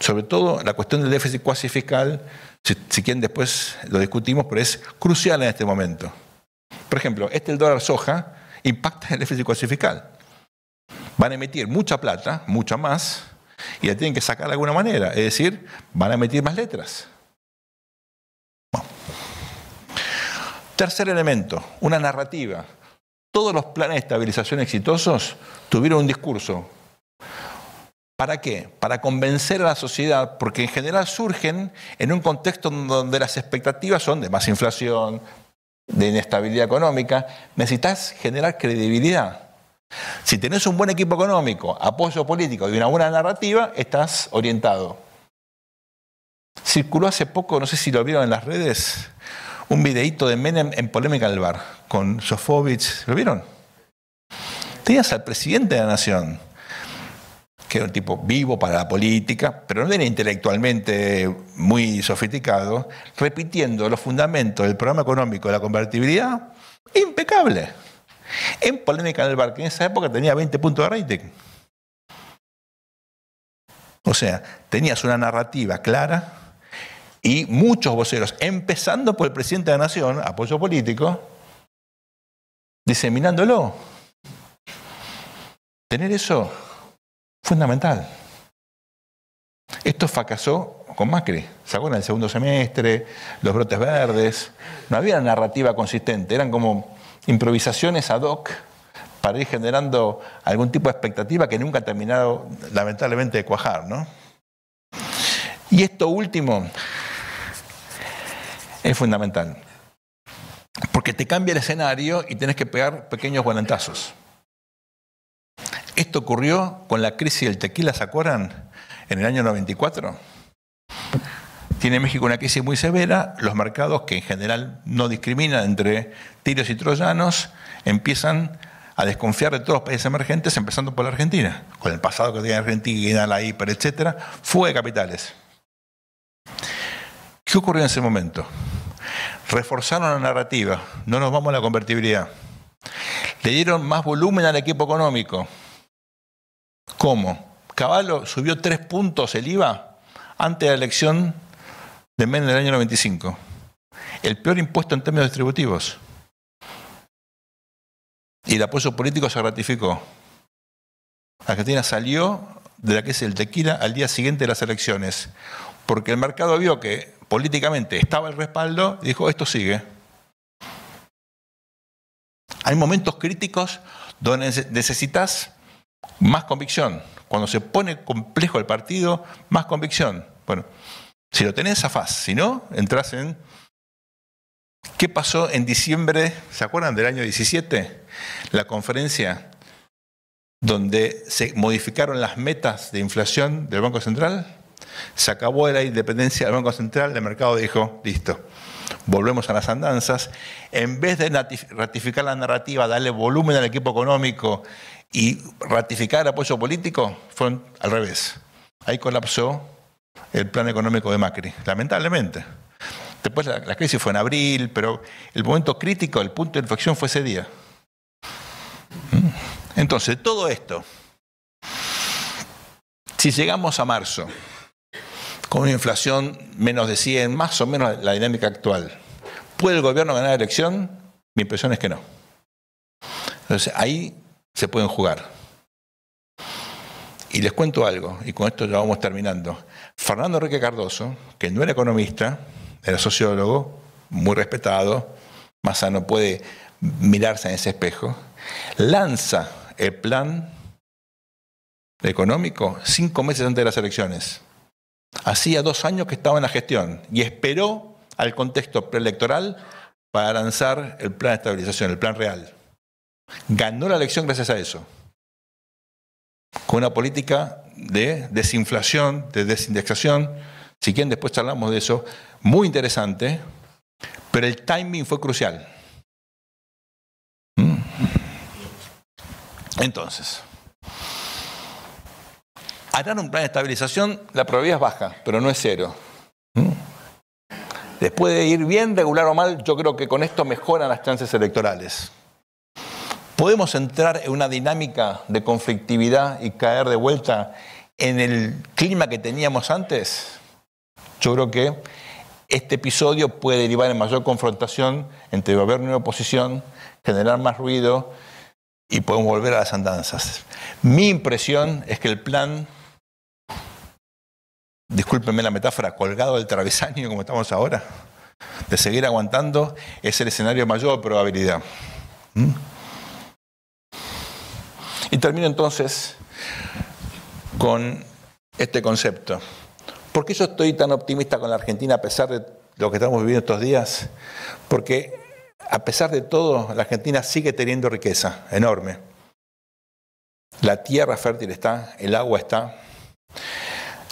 Sobre todo la cuestión del déficit cuasi fiscal, si, quieren después lo discutimos, pero es crucial en este momento. Por ejemplo, este el dólar soja impacta el déficit cuasi fiscal. Van a emitir mucha plata, mucha más, y la tienen que sacar de alguna manera. Es decir, van a emitir más letras. Tercer elemento, una narrativa todos los planes de estabilización exitosos tuvieron un discurso. ¿Para qué? Para convencer a la sociedad, porque en general surgen en un contexto donde las expectativas son de más inflación, de inestabilidad económica. Necesitas generar credibilidad. Si tenés un buen equipo económico, apoyo político y una buena narrativa, estás orientado. Circuló hace poco, no sé si lo vieron en las redes, un videíto de Menem en polémica al bar, con Sofovich. ¿Lo vieron? Tenías al presidente de la nación, que era un tipo vivo para la política, pero no era intelectualmente muy sofisticado, repitiendo los fundamentos del programa económico de la convertibilidad, impecable. En polémica en el bar, que en esa época tenía 20 puntos de rating. O sea, tenías una narrativa clara, y muchos voceros, empezando por el presidente de la Nación, apoyo político, diseminándolo. Tener eso fundamental. Esto fracasó con Macri. sacó en El segundo semestre, los brotes verdes. No había narrativa consistente, eran como improvisaciones ad hoc para ir generando algún tipo de expectativa que nunca ha terminado, lamentablemente, de cuajar. Y esto último es fundamental. Porque te cambia el escenario y tienes que pegar pequeños guantazos. Esto ocurrió con la crisis del tequila, ¿se acuerdan? En el año 94. Tiene México una crisis muy severa, los mercados, que en general no discriminan entre tiros y troyanos, empiezan a desconfiar de todos los países emergentes, empezando por la Argentina, con el pasado que tiene Argentina, la hiper, etc. fue capitales. ¿Qué ocurrió en ese momento? reforzaron la narrativa, no nos vamos a la convertibilidad. Le dieron más volumen al equipo económico. ¿Cómo? Caballo subió tres puntos el IVA antes de la elección de Menem del año 95. El peor impuesto en términos distributivos. Y el apoyo político se ratificó. Argentina salió de la que es el tequila al día siguiente de las elecciones, porque el mercado vio que políticamente estaba el respaldo, dijo, esto sigue. Hay momentos críticos donde necesitas más convicción. Cuando se pone complejo el partido, más convicción. Bueno, si lo tenés, faz, Si no, entras en... ¿Qué pasó en diciembre, se acuerdan, del año 17? La conferencia donde se modificaron las metas de inflación del Banco Central. Se acabó la independencia del Banco Central, el mercado dijo, listo, volvemos a las andanzas. En vez de ratificar la narrativa, darle volumen al equipo económico y ratificar el apoyo político, fue al revés. Ahí colapsó el plan económico de Macri, lamentablemente. Después la, la crisis fue en abril, pero el momento crítico, el punto de inflexión fue ese día. Entonces, todo esto, si llegamos a marzo, con una inflación menos de 100, más o menos la dinámica actual. ¿Puede el gobierno ganar la elección? Mi impresión es que no. Entonces ahí se pueden jugar. Y les cuento algo, y con esto ya vamos terminando. Fernando Enrique Cardoso, que no era economista, era sociólogo, muy respetado, más no puede mirarse en ese espejo, lanza el plan económico cinco meses antes de las elecciones. Hacía dos años que estaba en la gestión y esperó al contexto preelectoral para lanzar el plan de estabilización, el plan real. Ganó la elección gracias a eso. Con una política de desinflación, de desindexación, si quieren después charlamos de eso, muy interesante, pero el timing fue crucial. Mm. Entonces, dar un plan de estabilización, la probabilidad es baja, pero no es cero. ¿Mm? Después de ir bien, regular o mal, yo creo que con esto mejoran las chances electorales. Podemos entrar en una dinámica de conflictividad y caer de vuelta en el clima que teníamos antes. Yo creo que este episodio puede derivar en mayor confrontación entre gobierno y oposición, generar más ruido y podemos volver a las andanzas. Mi impresión es que el plan discúlpenme la metáfora, colgado del travesaño como estamos ahora, de seguir aguantando, es el escenario de mayor probabilidad. ¿Mm? Y termino entonces con este concepto. ¿Por qué yo estoy tan optimista con la Argentina a pesar de lo que estamos viviendo estos días? Porque a pesar de todo, la Argentina sigue teniendo riqueza enorme. La tierra fértil está, el agua está,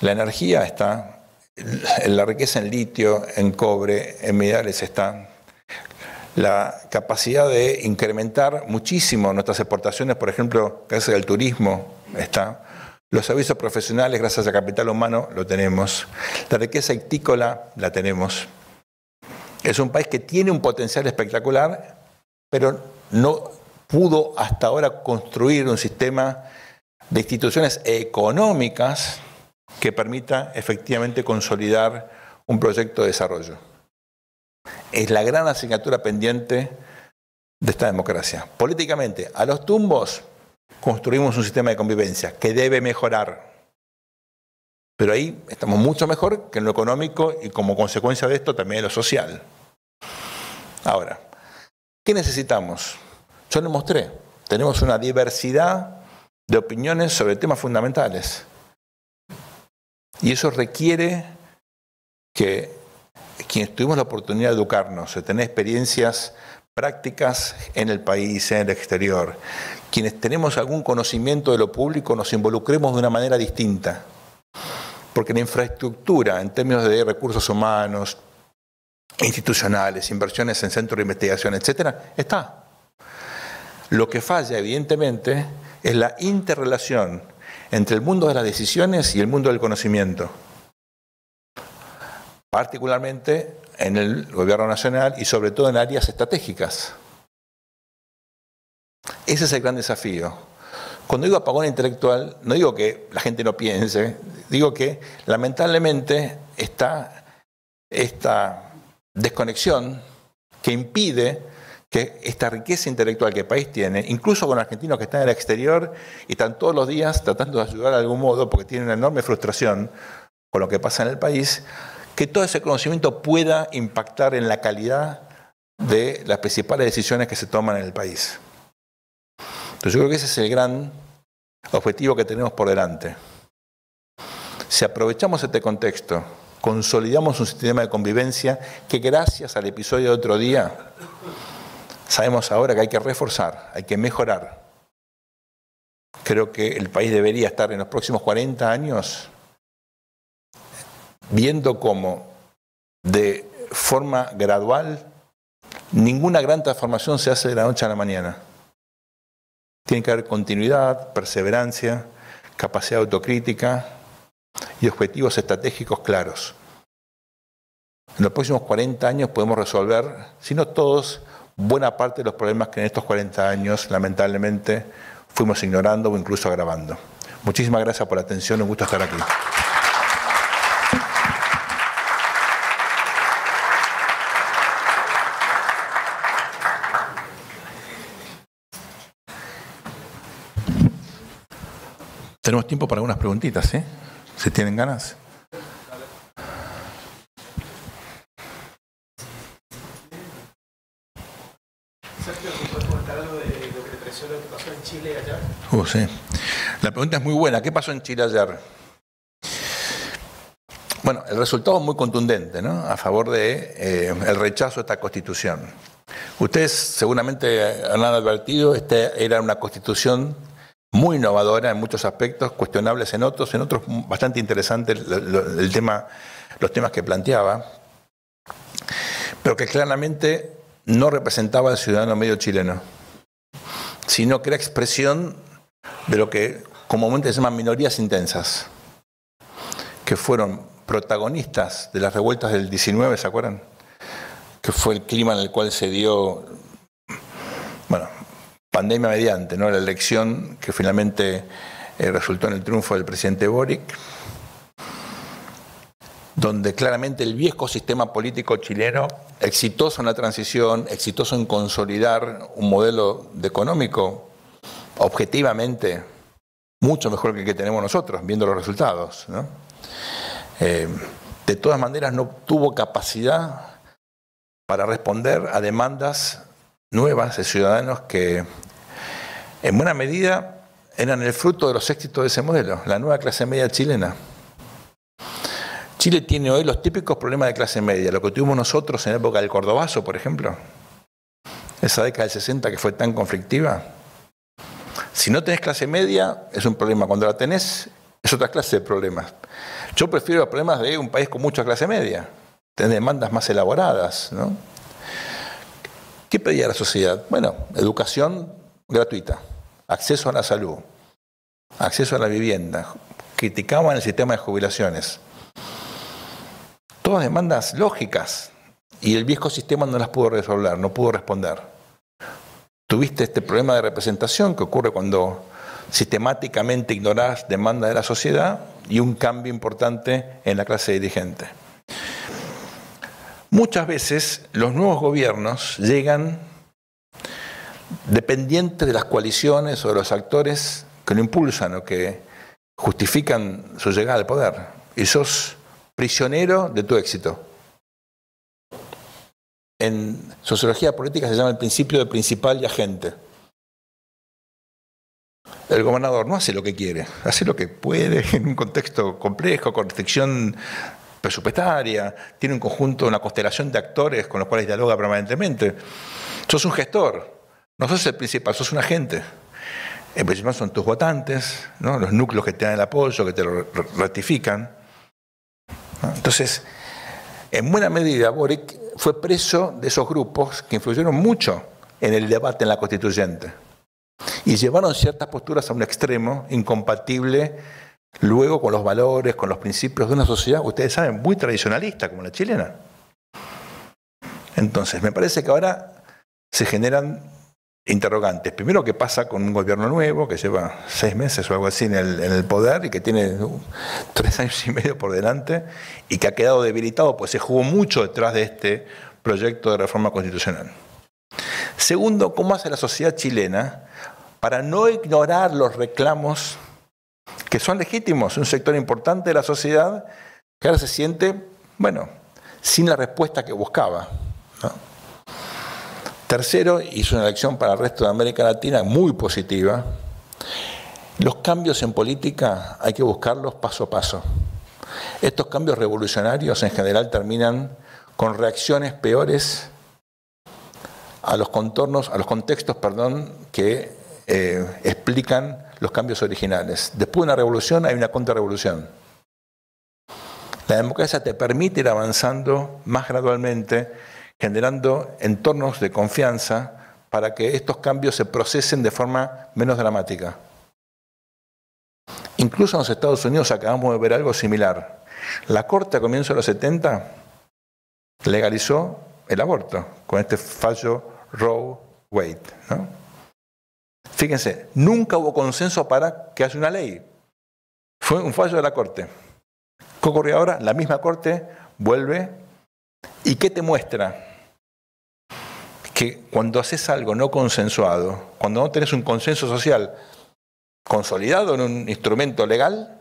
la energía está, la riqueza en litio, en cobre, en minerales está, la capacidad de incrementar muchísimo nuestras exportaciones, por ejemplo, gracias al turismo, está. Los servicios profesionales, gracias a capital humano, lo tenemos. La riqueza ictícola, la tenemos. Es un país que tiene un potencial espectacular, pero no pudo hasta ahora construir un sistema de instituciones económicas que permita efectivamente consolidar un proyecto de desarrollo. Es la gran asignatura pendiente de esta democracia. Políticamente, a los tumbos construimos un sistema de convivencia que debe mejorar. Pero ahí estamos mucho mejor que en lo económico y como consecuencia de esto también en lo social. Ahora, ¿qué necesitamos? Yo lo mostré. Tenemos una diversidad de opiniones sobre temas fundamentales. Y eso requiere que quienes tuvimos la oportunidad de educarnos, de tener experiencias prácticas en el país, en el exterior, quienes tenemos algún conocimiento de lo público, nos involucremos de una manera distinta. Porque la infraestructura, en términos de recursos humanos, institucionales, inversiones en centros de investigación, etc., está. Lo que falla, evidentemente, es la interrelación entre el mundo de las decisiones y el mundo del conocimiento, particularmente en el gobierno nacional y sobre todo en áreas estratégicas. Ese es el gran desafío. Cuando digo apagón intelectual, no digo que la gente no piense, digo que lamentablemente está esta desconexión que impide que esta riqueza intelectual que el país tiene, incluso con argentinos que están en el exterior y están todos los días tratando de ayudar de algún modo porque tienen una enorme frustración con lo que pasa en el país, que todo ese conocimiento pueda impactar en la calidad de las principales decisiones que se toman en el país. Entonces yo creo que ese es el gran objetivo que tenemos por delante. Si aprovechamos este contexto, consolidamos un sistema de convivencia que gracias al episodio de otro día Sabemos ahora que hay que reforzar, hay que mejorar. Creo que el país debería estar en los próximos 40 años viendo cómo de forma gradual ninguna gran transformación se hace de la noche a la mañana. Tiene que haber continuidad, perseverancia, capacidad autocrítica y objetivos estratégicos claros. En los próximos 40 años podemos resolver, si no todos, buena parte de los problemas que en estos 40 años, lamentablemente, fuimos ignorando o incluso agravando. Muchísimas gracias por la atención, un gusto estar aquí. Tenemos tiempo para algunas preguntitas, ¿eh? tienen ganas? en Chile ayer? Oh, La pregunta es muy buena. ¿Qué pasó en Chile ayer? Bueno, el resultado es muy contundente, ¿no? A favor de eh, el rechazo a esta constitución. Ustedes seguramente han advertido, esta era una constitución muy innovadora en muchos aspectos, cuestionables en otros, en otros bastante interesante tema, los temas que planteaba, pero que claramente no representaba al ciudadano medio chileno sino que era expresión de lo que comúnmente se llaman minorías intensas, que fueron protagonistas de las revueltas del 19, ¿se acuerdan? Que fue el clima en el cual se dio, bueno, pandemia mediante, ¿no? La elección que finalmente eh, resultó en el triunfo del presidente Boric donde claramente el viejo sistema político chileno, exitoso en la transición, exitoso en consolidar un modelo económico objetivamente mucho mejor que el que tenemos nosotros, viendo los resultados. Eh, de todas maneras, no tuvo capacidad para responder a demandas nuevas de ciudadanos que en buena medida eran el fruto de los éxitos de ese modelo, la nueva clase media chilena. Chile tiene hoy los típicos problemas de clase media, lo que tuvimos nosotros en la época del Cordobazo, por ejemplo, esa década del 60 que fue tan conflictiva. Si no tenés clase media, es un problema. Cuando la tenés, es otra clase de problemas. Yo prefiero los problemas de un país con mucha clase media, tenés demandas más elaboradas. ¿no? ¿Qué pedía la sociedad? Bueno, educación gratuita, acceso a la salud, acceso a la vivienda. Criticaban el sistema de jubilaciones todas demandas lógicas. Y el viejo sistema no las pudo resolver, no pudo responder. Tuviste este problema de representación que ocurre cuando sistemáticamente ignorás demandas de la sociedad y un cambio importante en la clase dirigente. Muchas veces los nuevos gobiernos llegan dependientes de las coaliciones o de los actores que lo impulsan o que justifican su llegada al poder. Esos prisionero de tu éxito. En sociología política se llama el principio de principal y agente. El gobernador no hace lo que quiere, hace lo que puede [laughs] en un contexto complejo, con restricción presupuestaria, tiene un conjunto, una constelación de actores con los cuales dialoga permanentemente. Sos un gestor, no sos el principal, sos un agente. En principal son tus votantes, los núcleos que te dan el apoyo, que te lo ratifican. Entonces, en buena medida, Boric fue preso de esos grupos que influyeron mucho en el debate en la constituyente y llevaron ciertas posturas a un extremo incompatible luego con los valores, con los principios de una sociedad, ustedes saben, muy tradicionalista como la chilena. Entonces, me parece que ahora se generan interrogantes. Primero, ¿qué pasa con un gobierno nuevo que lleva seis meses o algo así en el, poder y que tiene uh, tres años y medio por delante y que ha quedado debilitado? Pues se jugó mucho detrás de este proyecto de reforma constitucional. Segundo, ¿cómo hace la sociedad chilena para no ignorar los reclamos que son legítimos? Un sector importante de la sociedad que ahora se siente, bueno, sin la respuesta que buscaba. Tercero, hizo una elección para el resto de América Latina muy positiva. Los cambios en política hay que buscarlos paso a paso. Estos cambios revolucionarios en general terminan con reacciones peores a los contornos, a los contextos, perdón, que eh, explican los cambios originales. Después de una revolución hay una contrarrevolución. La democracia te permite ir avanzando más gradualmente generando entornos de confianza para que estos cambios se procesen de forma menos dramática. Incluso en los Estados Unidos acabamos de ver algo similar. La Corte a comienzos de los 70 legalizó el aborto con este fallo Roe Wade. Fíjense, nunca hubo consenso para que haya una ley. Fue un fallo de la Corte. ¿Qué ahora? La misma Corte vuelve ¿Y qué te muestra? Que cuando haces algo no consensuado, cuando no tenés un consenso social consolidado en un instrumento legal,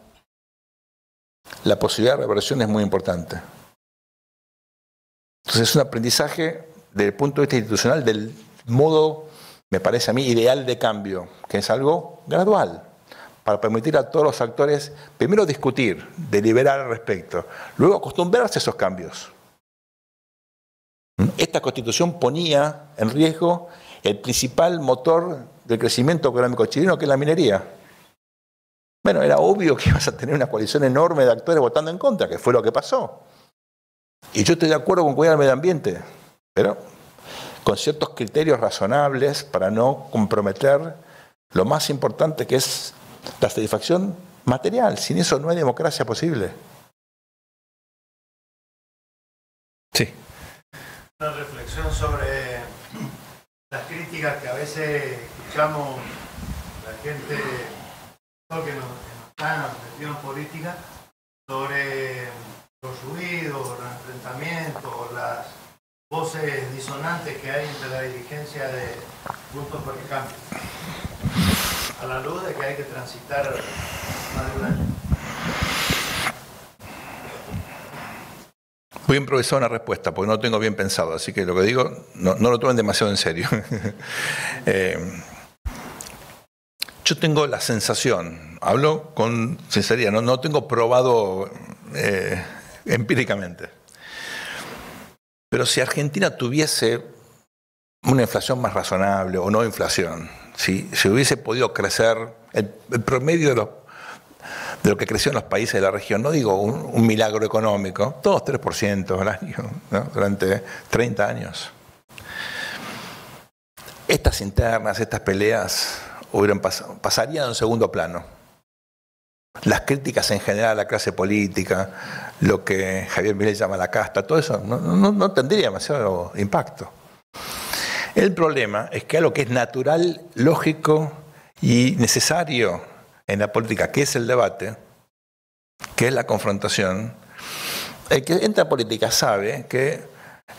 la posibilidad de reversión es muy importante. Entonces es un aprendizaje desde el punto de vista institucional del modo, me parece a mí, ideal de cambio, que es algo gradual, para permitir a todos los actores primero discutir, deliberar al respecto, luego acostumbrarse a esos cambios. ¿Mm? Esta constitución ponía en riesgo el principal motor del crecimiento económico chileno, que es la minería. Bueno, era obvio que [laughs] ibas a tener una coalición enorme de actores votando en contra, que fue lo que pasó. Y yo estoy de acuerdo con cuidar el medio ambiente, pero con ciertos criterios razonables para no comprometer lo más importante que es la satisfacción material. Sin eso no hay democracia posible. Sí. Una reflexión sobre las críticas que a veces escuchamos la gente que nos, están metidos en política sobre los ruidos, los enfrentamientos, las voces disonantes que hay entre la dirigencia de grupos por el cambio, a la luz de que hay que transitar más de Voy a improvisar una respuesta porque no lo tengo bien pensado, así que lo que digo no, lo tomen demasiado en serio. [laughs] Eh, yo tengo la sensación, hablo con sinceridad, no, no tengo probado eh, empíricamente, pero si Argentina tuviese una inflación más razonable o no inflación, si, hubiese podido crecer el promedio de los de lo que creció en los países de la región. No digo un, milagro económico, todos 3% al año, durante 30 años. Estas internas, estas peleas hubieran pasarían a un segundo plano. Las críticas en general a la clase política, lo que Javier Milei llama la casta, todo eso no, no tendría demasiado impacto. El problema es que algo que es natural, lógico y necesario en la política, que es el debate, que es la confrontación, el que entra a política sabe que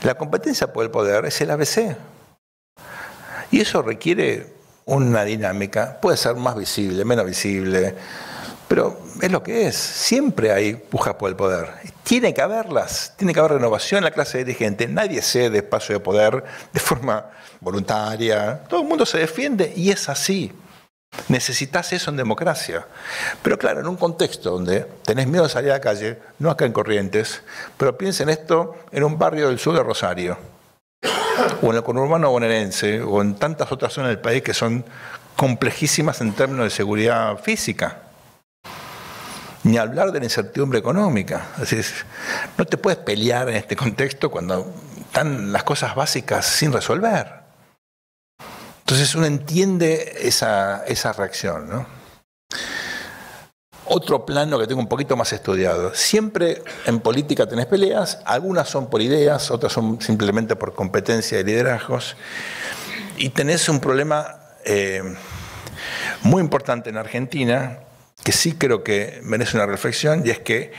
la competencia por el poder es el ABC. Y eso requiere una dinámica, puede ser más visible, menos visible, pero es lo que es. Siempre hay pujas por el poder. Tiene que haberlas, tiene que haber renovación en la clase dirigente. Nadie cede espacio de poder de forma voluntaria. Todo el mundo se defiende y es así. Necesitas eso en democracia. Pero claro, en un contexto donde tenés miedo de salir a la calle, no acá en Corrientes, pero piensen esto en un barrio del sur de Rosario, o en el conurbano bonaerense, o en tantas otras zonas del país que son complejísimas en términos de seguridad física. Ni hablar de la incertidumbre económica. Así es, no te puedes pelear en este contexto cuando están las cosas básicas sin resolver. Entonces uno entiende esa, reacción. Otro plano que tengo un poquito más estudiado. Siempre en política tenés peleas, algunas son por ideas, otras son simplemente por competencia de liderazgos, y tenés un problema eh, muy importante en Argentina, que sí creo que merece una reflexión, y es que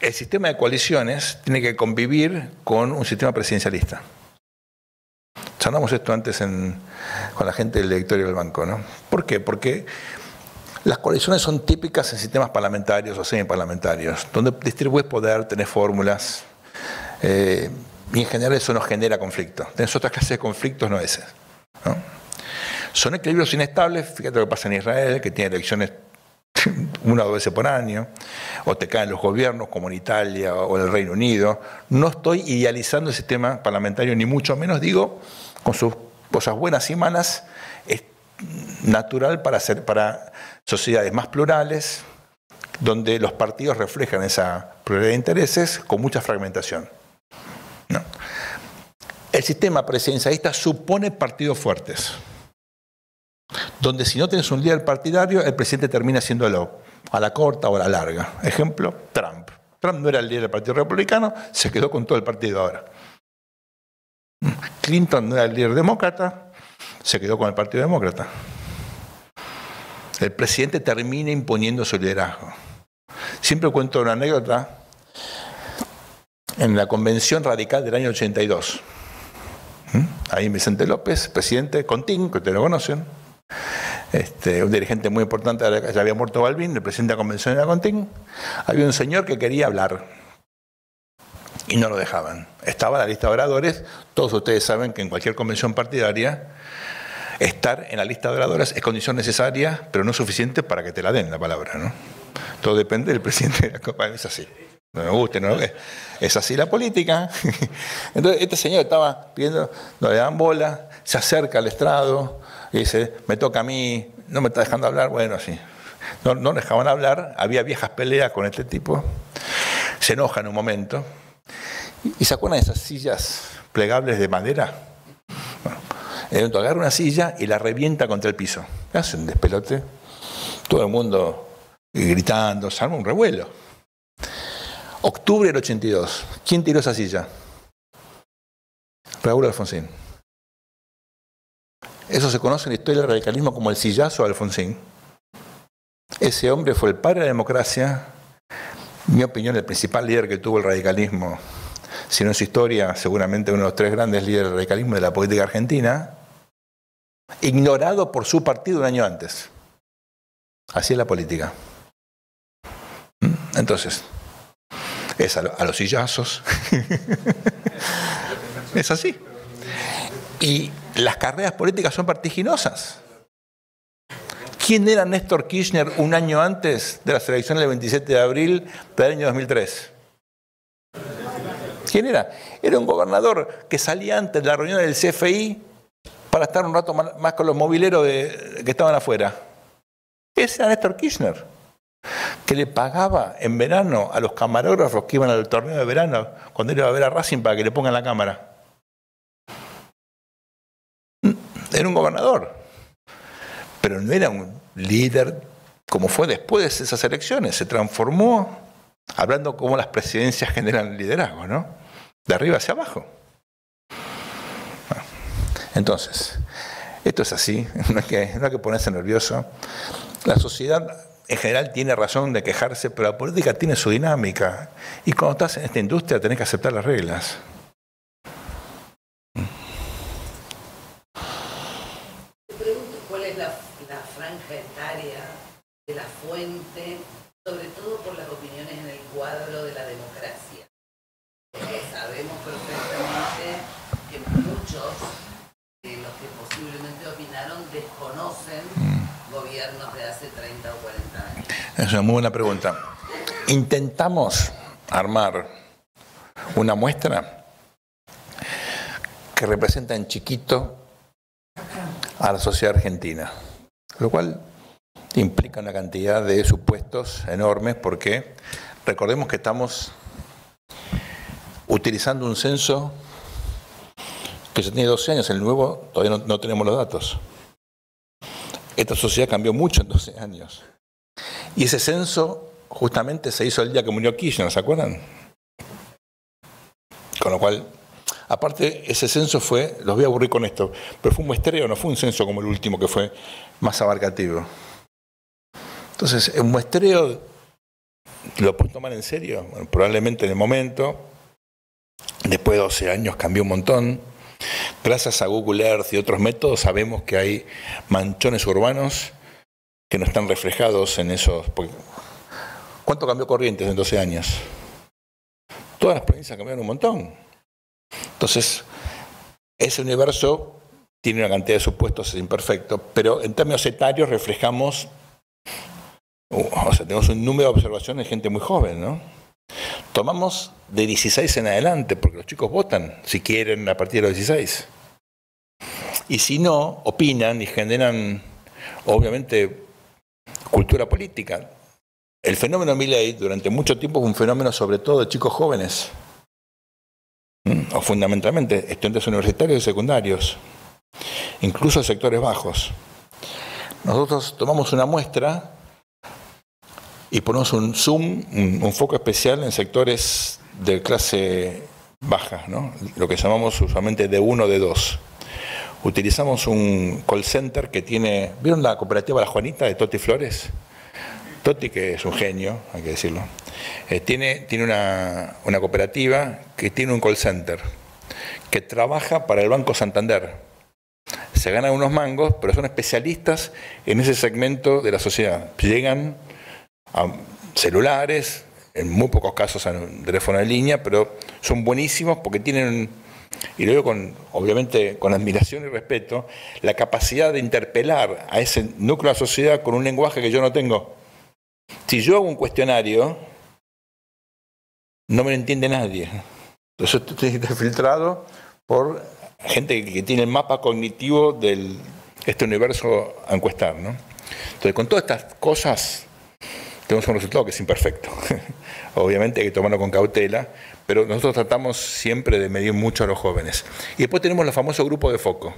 el sistema de coaliciones tiene que convivir con un sistema presidencialista. Sanamos esto antes en, con la gente del directorio del banco. ¿no? ¿Por qué? Porque las coaliciones son típicas en sistemas parlamentarios o semi-parlamentarios donde distribuyes poder, tenés fórmulas, eh, y en general eso no genera conflicto. Tenés otras clases de conflictos, no ese. Son equilibrios inestables, fíjate lo que pasa en Israel, que tiene elecciones [laughs] una o dos veces por año, o te caen los gobiernos como en Italia o en el Reino Unido. No estoy idealizando el sistema parlamentario, ni mucho menos digo con sus cosas buenas y malas, es natural para, ser para sociedades más plurales, donde los partidos reflejan esa pluralidad de intereses con mucha fragmentación. El sistema presidencialista supone partidos fuertes, donde si no tienes un líder partidario, el presidente termina haciéndolo a la corta o a la larga. Ejemplo, Trump. Trump no era el líder del Partido Republicano, se quedó con todo el partido ahora. Clinton era el líder demócrata, se quedó con el Partido Demócrata. El presidente termina imponiendo su liderazgo. Siempre cuento una anécdota en la convención radical del año 82. ¿Mm? Ahí Vicente López, presidente, Contín, que ustedes lo conocen, este, un dirigente muy importante, ya había muerto Balvin, el presidente de la convención era Contín, había un señor que quería hablar y no lo dejaban. Estaba en la lista de oradores, todos ustedes saben que en cualquier convención partidaria, estar en la lista de oradores es condición necesaria, pero no suficiente para que te la den la palabra. ¿no? Todo depende del presidente de la Copa, es así. No me guste, no es así la política. [laughs] Entonces, este señor estaba pidiendo, no le dan bola, se acerca al estrado y dice, me toca a mí, no me está dejando hablar, bueno, sí. No, no dejaban hablar, había viejas peleas con este tipo, se enoja en un momento, ¿Y se acuerdan de esas sillas plegables de madera? Bueno, agarra una silla y la revienta contra el piso. Hace un despelote. Todo el mundo gritando, se arma un revuelo. Octubre del 82. ¿Quién tiró esa silla? Raúl Alfonsín. Eso se conoce en la historia del radicalismo como el sillazo de Alfonsín. Ese hombre fue el padre de la democracia, en mi opinión, el principal líder que tuvo el radicalismo sino no es historia, seguramente uno de los tres grandes líderes del radicalismo de la política argentina, ignorado por su partido un año antes. Así es la política. ¿Mm? Entonces, es a, los sillazos. [laughs] es así. Y las carreras políticas son partiginosas. ¿Quién era Néstor Kirchner un año antes de las elecciones del 27 de abril del año 2003? ¿Quién era? Era un gobernador que salía antes de la reunión del CFI para estar un rato más con los mobileros que estaban afuera. Ese era Néstor Kirchner, que le pagaba en verano a los camarógrafos que iban al torneo de verano cuando él iba a ver a Racing para que le pongan la cámara. Era un gobernador, pero no era un líder como fue después de esas elecciones. Se transformó hablando como las presidencias generan liderazgo, ¿no? de arriba hacia abajo. entonces, esto es así, [laughs] no que, no hay que ponerse nervioso. La sociedad en general tiene razón de quejarse, pero la política tiene su dinámica. Y cuando estás en esta industria tenés que aceptar las reglas. Es una muy buena pregunta. Intentamos armar una muestra que representa en chiquito a la sociedad argentina, lo cual implica una cantidad de supuestos enormes porque recordemos que estamos utilizando un censo que ya tiene 12 años, el nuevo todavía no, no tenemos los datos. Esta sociedad cambió mucho en 12 años. Y ese censo justamente se hizo el día que murió Kirchner, ¿se acuerdan? Con lo cual, aparte, ese censo fue, los voy a aburrir con esto, pero fue un muestreo, no fue un censo como el último que fue más abarcativo. Entonces, el muestreo, ¿lo puedes tomar en serio? probablemente en el momento, después de 12 años cambió un montón. Gracias a Google Earth y otros métodos sabemos que hay manchones urbanos que no están reflejados en esos... ¿Cuánto cambió Corrientes en 12 años? Todas las provincias cambiaron un montón. Entonces, ese universo tiene una cantidad de supuestos imperfectos, pero en términos etarios reflejamos, uh, o sea, tenemos un número de observaciones de gente muy joven, ¿no? Tomamos de 16 en adelante, porque los chicos votan, si quieren, a partir de los 16. Y si no, opinan y generan, obviamente, cultura política. El fenómeno Milley durante mucho tiempo fue un fenómeno sobre todo de chicos jóvenes, mm, o fundamentalmente estudiantes universitarios y secundarios, incluso sectores bajos. Nosotros tomamos una muestra y ponemos un zoom, un, foco especial en sectores de clase baja, lo que llamamos usualmente de uno de dos utilizamos un call center que tiene, ¿vieron la cooperativa La Juanita de Toti Flores? Toti, que es un genio, hay que decirlo, eh, tiene, tiene una, una cooperativa que tiene un call center que trabaja para el Banco Santander se ganan unos mangos, pero son especialistas en ese segmento de la sociedad. Llegan a celulares, en muy pocos casos a un teléfono de línea, pero son buenísimos porque tienen y lo digo con, obviamente con admiración y respeto, la capacidad de interpelar a ese núcleo de la sociedad con un lenguaje que yo no tengo. Si yo hago un cuestionario, no me lo entiende nadie. Entonces estoy filtrado por gente que tiene el mapa cognitivo de este universo a encuestar. Entonces, con todas estas cosas, tenemos un resultado que es imperfecto. [laughs] Obviamente hay que tomarlo con cautela, pero nosotros tratamos siempre de medir mucho a los jóvenes. Y después tenemos los famosos grupos de foco,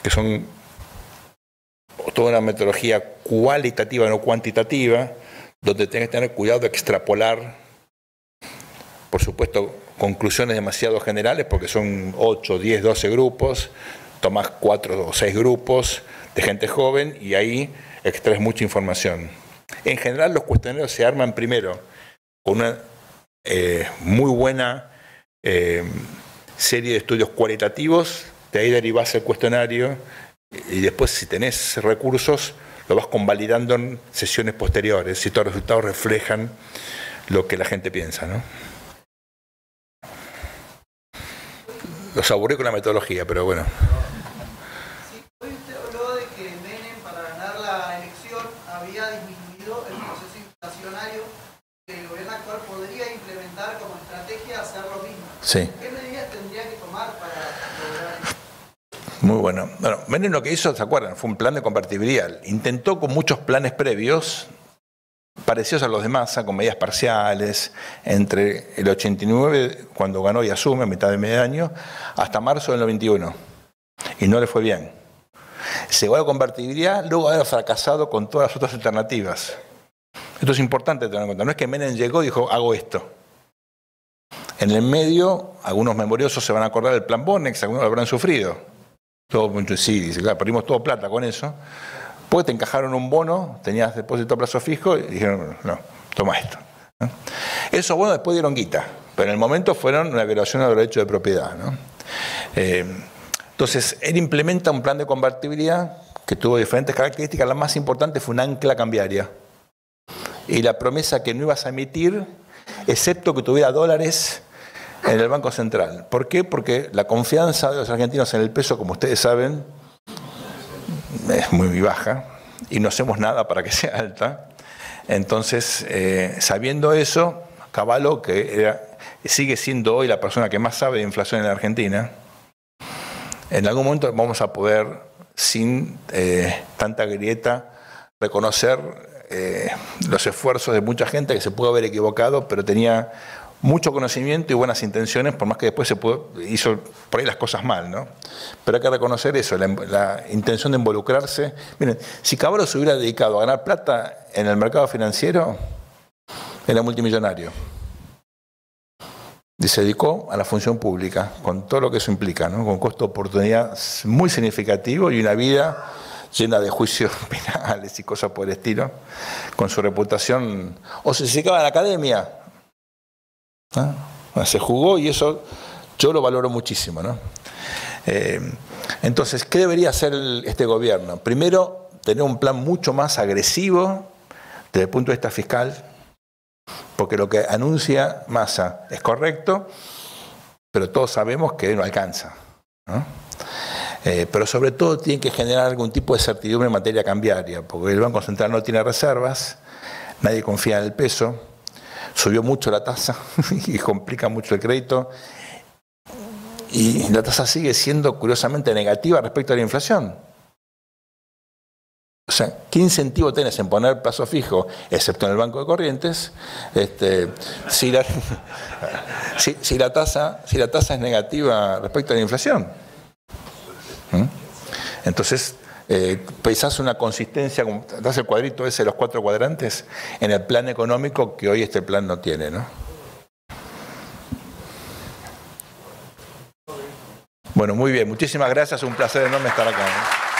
que son toda una metodología cualitativa, no cuantitativa, donde tenés que tener cuidado de extrapolar, por supuesto, conclusiones demasiado generales, porque son 8, 10, 12 grupos, tomás 4 o 6 grupos de gente joven y ahí extraes mucha información. En general los cuestionarios se arman primero con una eh, muy buena eh, serie de estudios cualitativos, de ahí derivás el cuestionario y después si tenés recursos lo vas convalidando en sesiones posteriores, si todos los resultados reflejan lo que la gente piensa. ¿no? Lo con la metodología, pero bueno. ¿Qué medidas tendría que tomar para muy bueno. Bueno, Menem lo que hizo, ¿se acuerdan? Fue un plan de convertibilidad. Intentó con muchos planes previos, parecidos a los de Massa, con medidas parciales, entre el 89, cuando ganó y asume, a mitad de medio año, hasta marzo del 91. Y no le fue bien. Se va a la convertibilidad luego de haber fracasado con todas las otras alternativas. Esto es importante tener en cuenta. No es que Menem llegó y dijo, hago esto. En el medio, algunos memoriosos se van a acordar del plan Bonex, algunos lo habrán sufrido. Todo mucho, sí, dice, claro, perdimos todo plata con eso. Pues te encajaron un bono, tenías depósito a plazo fijo y dijeron, no, toma esto. Eso Esos después dieron guita, pero en el momento fueron una violación los derechos de propiedad. Eh, entonces, él implementa un plan de convertibilidad que tuvo diferentes características. La más importante fue un ancla cambiaria. Y la promesa que no ibas a emitir, excepto que tuviera dólares en el Banco Central. ¿Por qué? Porque la confianza de los argentinos en el peso, como ustedes saben, es muy baja y no hacemos nada para que [laughs] sea alta. Entonces, eh, sabiendo eso, Caballo, que sigue siendo hoy la persona que más sabe de inflación en la Argentina, en algún momento vamos a poder, sin eh, tanta grieta, reconocer eh, los esfuerzos de mucha gente que se pudo haber equivocado, pero tenía mucho conocimiento y buenas intenciones, por más que después se pudo, hizo por ahí las cosas mal, ¿no? Pero hay que reconocer eso, la, intención de involucrarse. Miren, si Cabrón se hubiera dedicado a ganar plata en el mercado financiero, era multimillonario. Y se dedicó a la función pública, con todo lo que eso implica, ¿no? con costo de oportunidad muy significativo y una vida llena de juicios [laughs] penales y cosas por el estilo, con su reputación. O se dedicaba a la academia, se jugó y eso yo lo valoro muchísimo. Eh, entonces, ¿qué debería hacer este gobierno? Primero, tener un plan mucho más agresivo desde el punto de vista fiscal, porque lo que anuncia Massa es correcto, pero todos sabemos que no alcanza. Eh, pero sobre todo tiene que generar algún tipo de certidumbre en materia cambiaria, porque el Banco Central no tiene reservas, nadie confía en el peso, Subió mucho la tasa [laughs] y complica mucho el crédito. Y la tasa sigue siendo curiosamente negativa respecto a la inflación. O sea, ¿qué incentivo tenés en poner plazo fijo, excepto en el banco de corrientes, este, si la, [laughs] si, si la tasa es negativa respecto a la inflación? ¿Mm? Entonces, eh, una consistencia, das el cuadrito ese los cuatro cuadrantes en el plan económico que hoy este plan no tiene, ¿no? Bueno, muy bien, muchísimas gracias, un placer enorme estar acá.